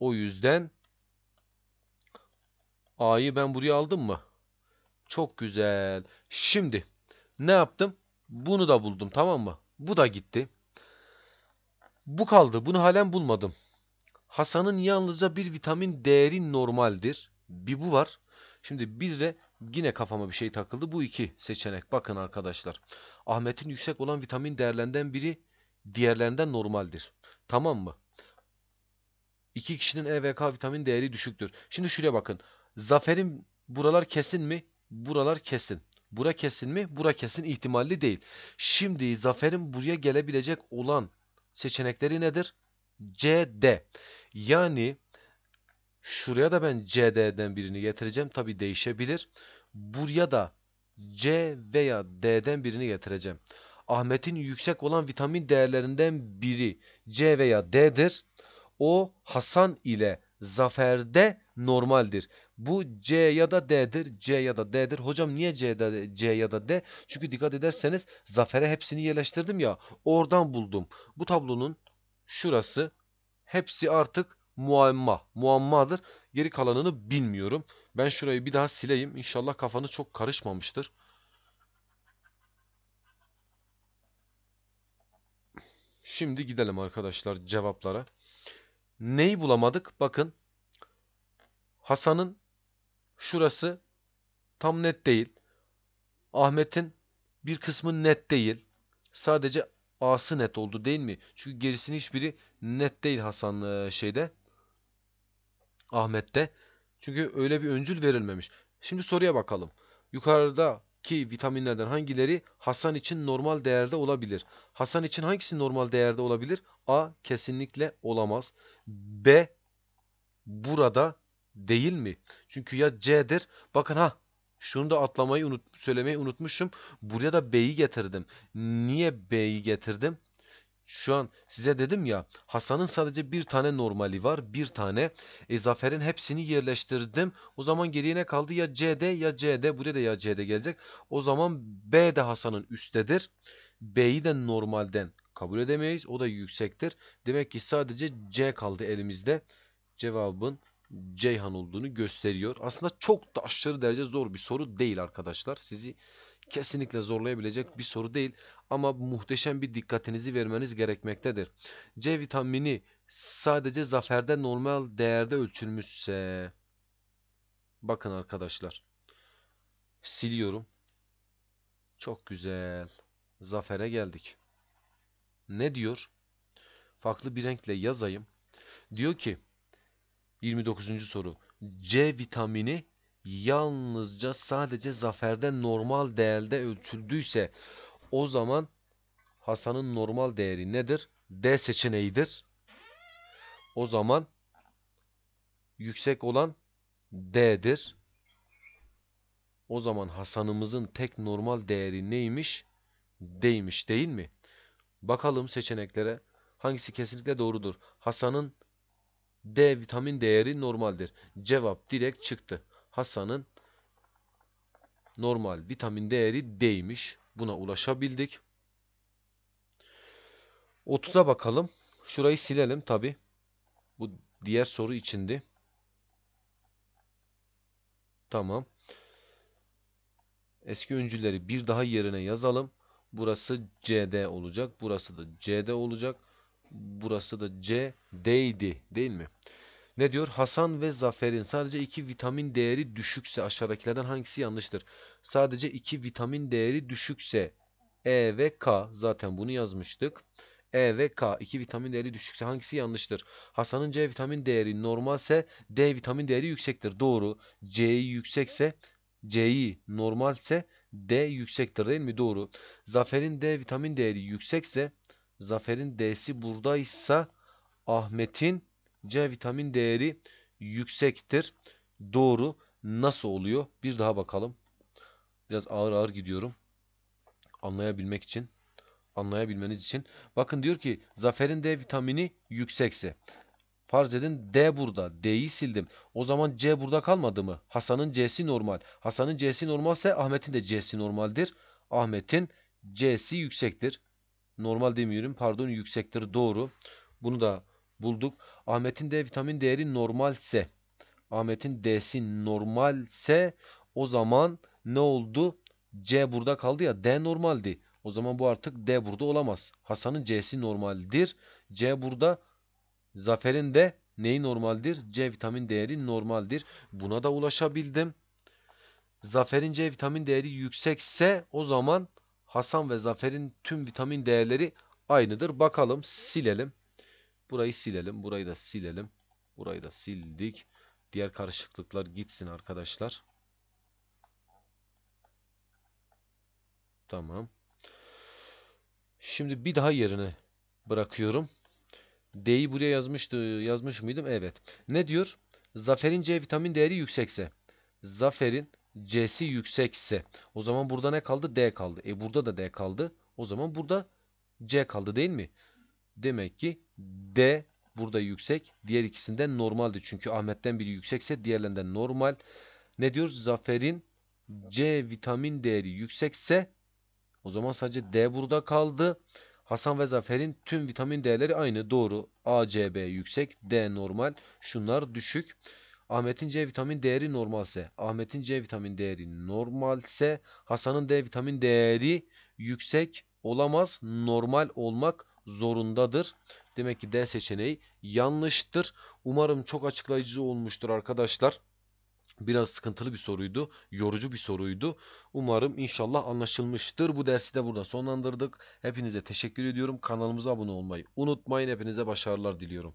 O yüzden A'yı ben buraya aldım mı? Çok güzel. Şimdi ne yaptım? Bunu da buldum tamam mı? Bu da gitti. Bu kaldı. Bunu halen bulmadım. Hasan'ın yalnızca bir vitamin değeri normaldir. Bir bu var. Şimdi bir de yine kafama bir şey takıldı. Bu iki seçenek. Bakın arkadaşlar. Ahmet'in yüksek olan vitamin değerlerinden biri diğerlerinden normaldir. Tamam mı? İki kişinin EVK vitamin değeri düşüktür. Şimdi şuraya bakın. Zafer'in buralar kesin mi? Buralar kesin. Bura kesin mi? Bura kesin ihtimalli değil. Şimdi Zafer'in buraya gelebilecek olan seçenekleri nedir? CD. Yani şuraya da ben CD'den birini getireceğim. Tabi değişebilir. Buraya da C veya D'den birini getireceğim. Ahmet'in yüksek olan vitamin değerlerinden biri C veya D'dir o Hasan ile zaferde normaldir. Bu C ya da D'dir. C ya da D'dir. Hocam niye C, de, C ya da D? Çünkü dikkat ederseniz zafere hepsini yerleştirdim ya. Oradan buldum. Bu tablonun şurası hepsi artık muamma. Muammadır. Geri kalanını bilmiyorum. Ben şurayı bir daha sileyim. İnşallah kafanı çok karışmamıştır. Şimdi gidelim arkadaşlar cevaplara. Neyi bulamadık? Bakın Hasan'ın şurası tam net değil. Ahmet'in bir kısmı net değil. Sadece A'sı net oldu değil mi? Çünkü gerisinin hiçbiri net değil Hasan e, şeyde. Ahmet'te. Çünkü öyle bir öncül verilmemiş. Şimdi soruya bakalım. Yukarıda ki vitaminlerden hangileri Hasan için normal değerde olabilir? Hasan için hangisi normal değerde olabilir? A kesinlikle olamaz. B burada değil mi? Çünkü ya C'dir. Bakın ha şunu da atlamayı unut söylemeyi unutmuşum. Buraya da B'yi getirdim. Niye B'yi getirdim? Şu an size dedim ya Hasan'ın sadece bir tane normali var bir tane. E, Zafer'in hepsini yerleştirdim. O zaman geriye ne kaldı ya CD ya CD buraya da ya CD gelecek. O zaman B de Hasan'ın üsttedir. B'yi de normalden kabul edemeyiz. O da yüksektir. Demek ki sadece C kaldı elimizde. Cevabın Ceyhan olduğunu gösteriyor. Aslında çok da aşırı derece zor bir soru değil arkadaşlar. Sizi kesinlikle zorlayabilecek bir soru değil ama muhteşem bir dikkatinizi vermeniz gerekmektedir. C vitamini sadece zaferde normal değerde ölçülmüşse bakın arkadaşlar siliyorum. Çok güzel. Zafere geldik. Ne diyor? Farklı bir renkle yazayım. Diyor ki 29. soru C vitamini yalnızca sadece zaferde normal değerde ölçüldüyse o zaman Hasan'ın normal değeri nedir? D seçeneğidir. O zaman yüksek olan D'dir. O zaman Hasan'ımızın tek normal değeri neymiş? D'ymiş değil mi? Bakalım seçeneklere. Hangisi kesinlikle doğrudur? Hasan'ın D vitamin değeri normaldir. Cevap direkt çıktı. Hasan'ın normal vitamin değeri D'ymiş. Buna ulaşabildik. 30'a bakalım. Şurayı silelim tabi. Bu diğer soru içindi. Tamam. Eski öncüleri bir daha yerine yazalım. Burası CD olacak. Burası da CD olacak. Burası da CD idi değil mi? Ne diyor? Hasan ve Zafer'in sadece iki vitamin değeri düşükse aşağıdakilerden hangisi yanlıştır? Sadece iki vitamin değeri düşükse E ve K zaten bunu yazmıştık. E ve K iki vitamin değeri düşükse hangisi yanlıştır? Hasan'ın C vitamin değeri normalse D vitamin değeri yüksektir. Doğru. C'yi yüksekse C'yi normalse D yüksektir değil mi? Doğru. Zafer'in D vitamin değeri yüksekse Zafer'in D'si buradaysa Ahmet'in C vitamin değeri yüksektir. Doğru. Nasıl oluyor? Bir daha bakalım. Biraz ağır ağır gidiyorum. Anlayabilmek için. Anlayabilmeniz için. Bakın diyor ki Zafer'in D vitamini yüksekse. Farz edin D burada. D'yi sildim. O zaman C burada kalmadı mı? Hasan'ın C'si normal. Hasan'ın C'si normalse Ahmet'in de C'si normaldir. Ahmet'in C'si yüksektir. Normal demiyorum. Pardon yüksektir. Doğru. Bunu da bulduk. Ahmet'in de vitamin değeri normalse Ahmet'in D'si normalse o zaman ne oldu? C burada kaldı ya D normaldi. O zaman bu artık D burada olamaz. Hasan'ın C'si normaldir. C burada. Zafer'in de neyi normaldir? C vitamin değeri normaldir. Buna da ulaşabildim. Zafer'in C vitamin değeri yüksekse o zaman Hasan ve Zafer'in tüm vitamin değerleri aynıdır. Bakalım silelim. Burayı silelim. Burayı da silelim. Burayı da sildik. Diğer karışıklıklar gitsin arkadaşlar. Tamam. Şimdi bir daha yerine bırakıyorum. D'yi buraya yazmıştı, yazmış mıydım? Evet. Ne diyor? Zafer'in C vitamin değeri yüksekse. Zafer'in C'si yüksekse. O zaman burada ne kaldı? D kaldı. E burada da D kaldı. O zaman burada C kaldı değil mi? Demek ki D burada yüksek. Diğer ikisinde normaldi. Çünkü Ahmet'ten biri yüksekse diğerlerinden normal. Ne diyoruz? Zafer'in C vitamin değeri yüksekse o zaman sadece D burada kaldı. Hasan ve Zafer'in tüm vitamin değerleri aynı. Doğru. A, C, B yüksek. D normal. Şunlar düşük. Ahmet'in C vitamin değeri normalse, Ahmet'in C vitamin değeri normalse, Hasan'ın D vitamin değeri yüksek olamaz. Normal olmak zorundadır. Demek ki D seçeneği yanlıştır. Umarım çok açıklayıcı olmuştur arkadaşlar. Biraz sıkıntılı bir soruydu. Yorucu bir soruydu. Umarım inşallah anlaşılmıştır. Bu dersi de burada sonlandırdık. Hepinize teşekkür ediyorum. Kanalımıza abone olmayı unutmayın. Hepinize başarılar diliyorum.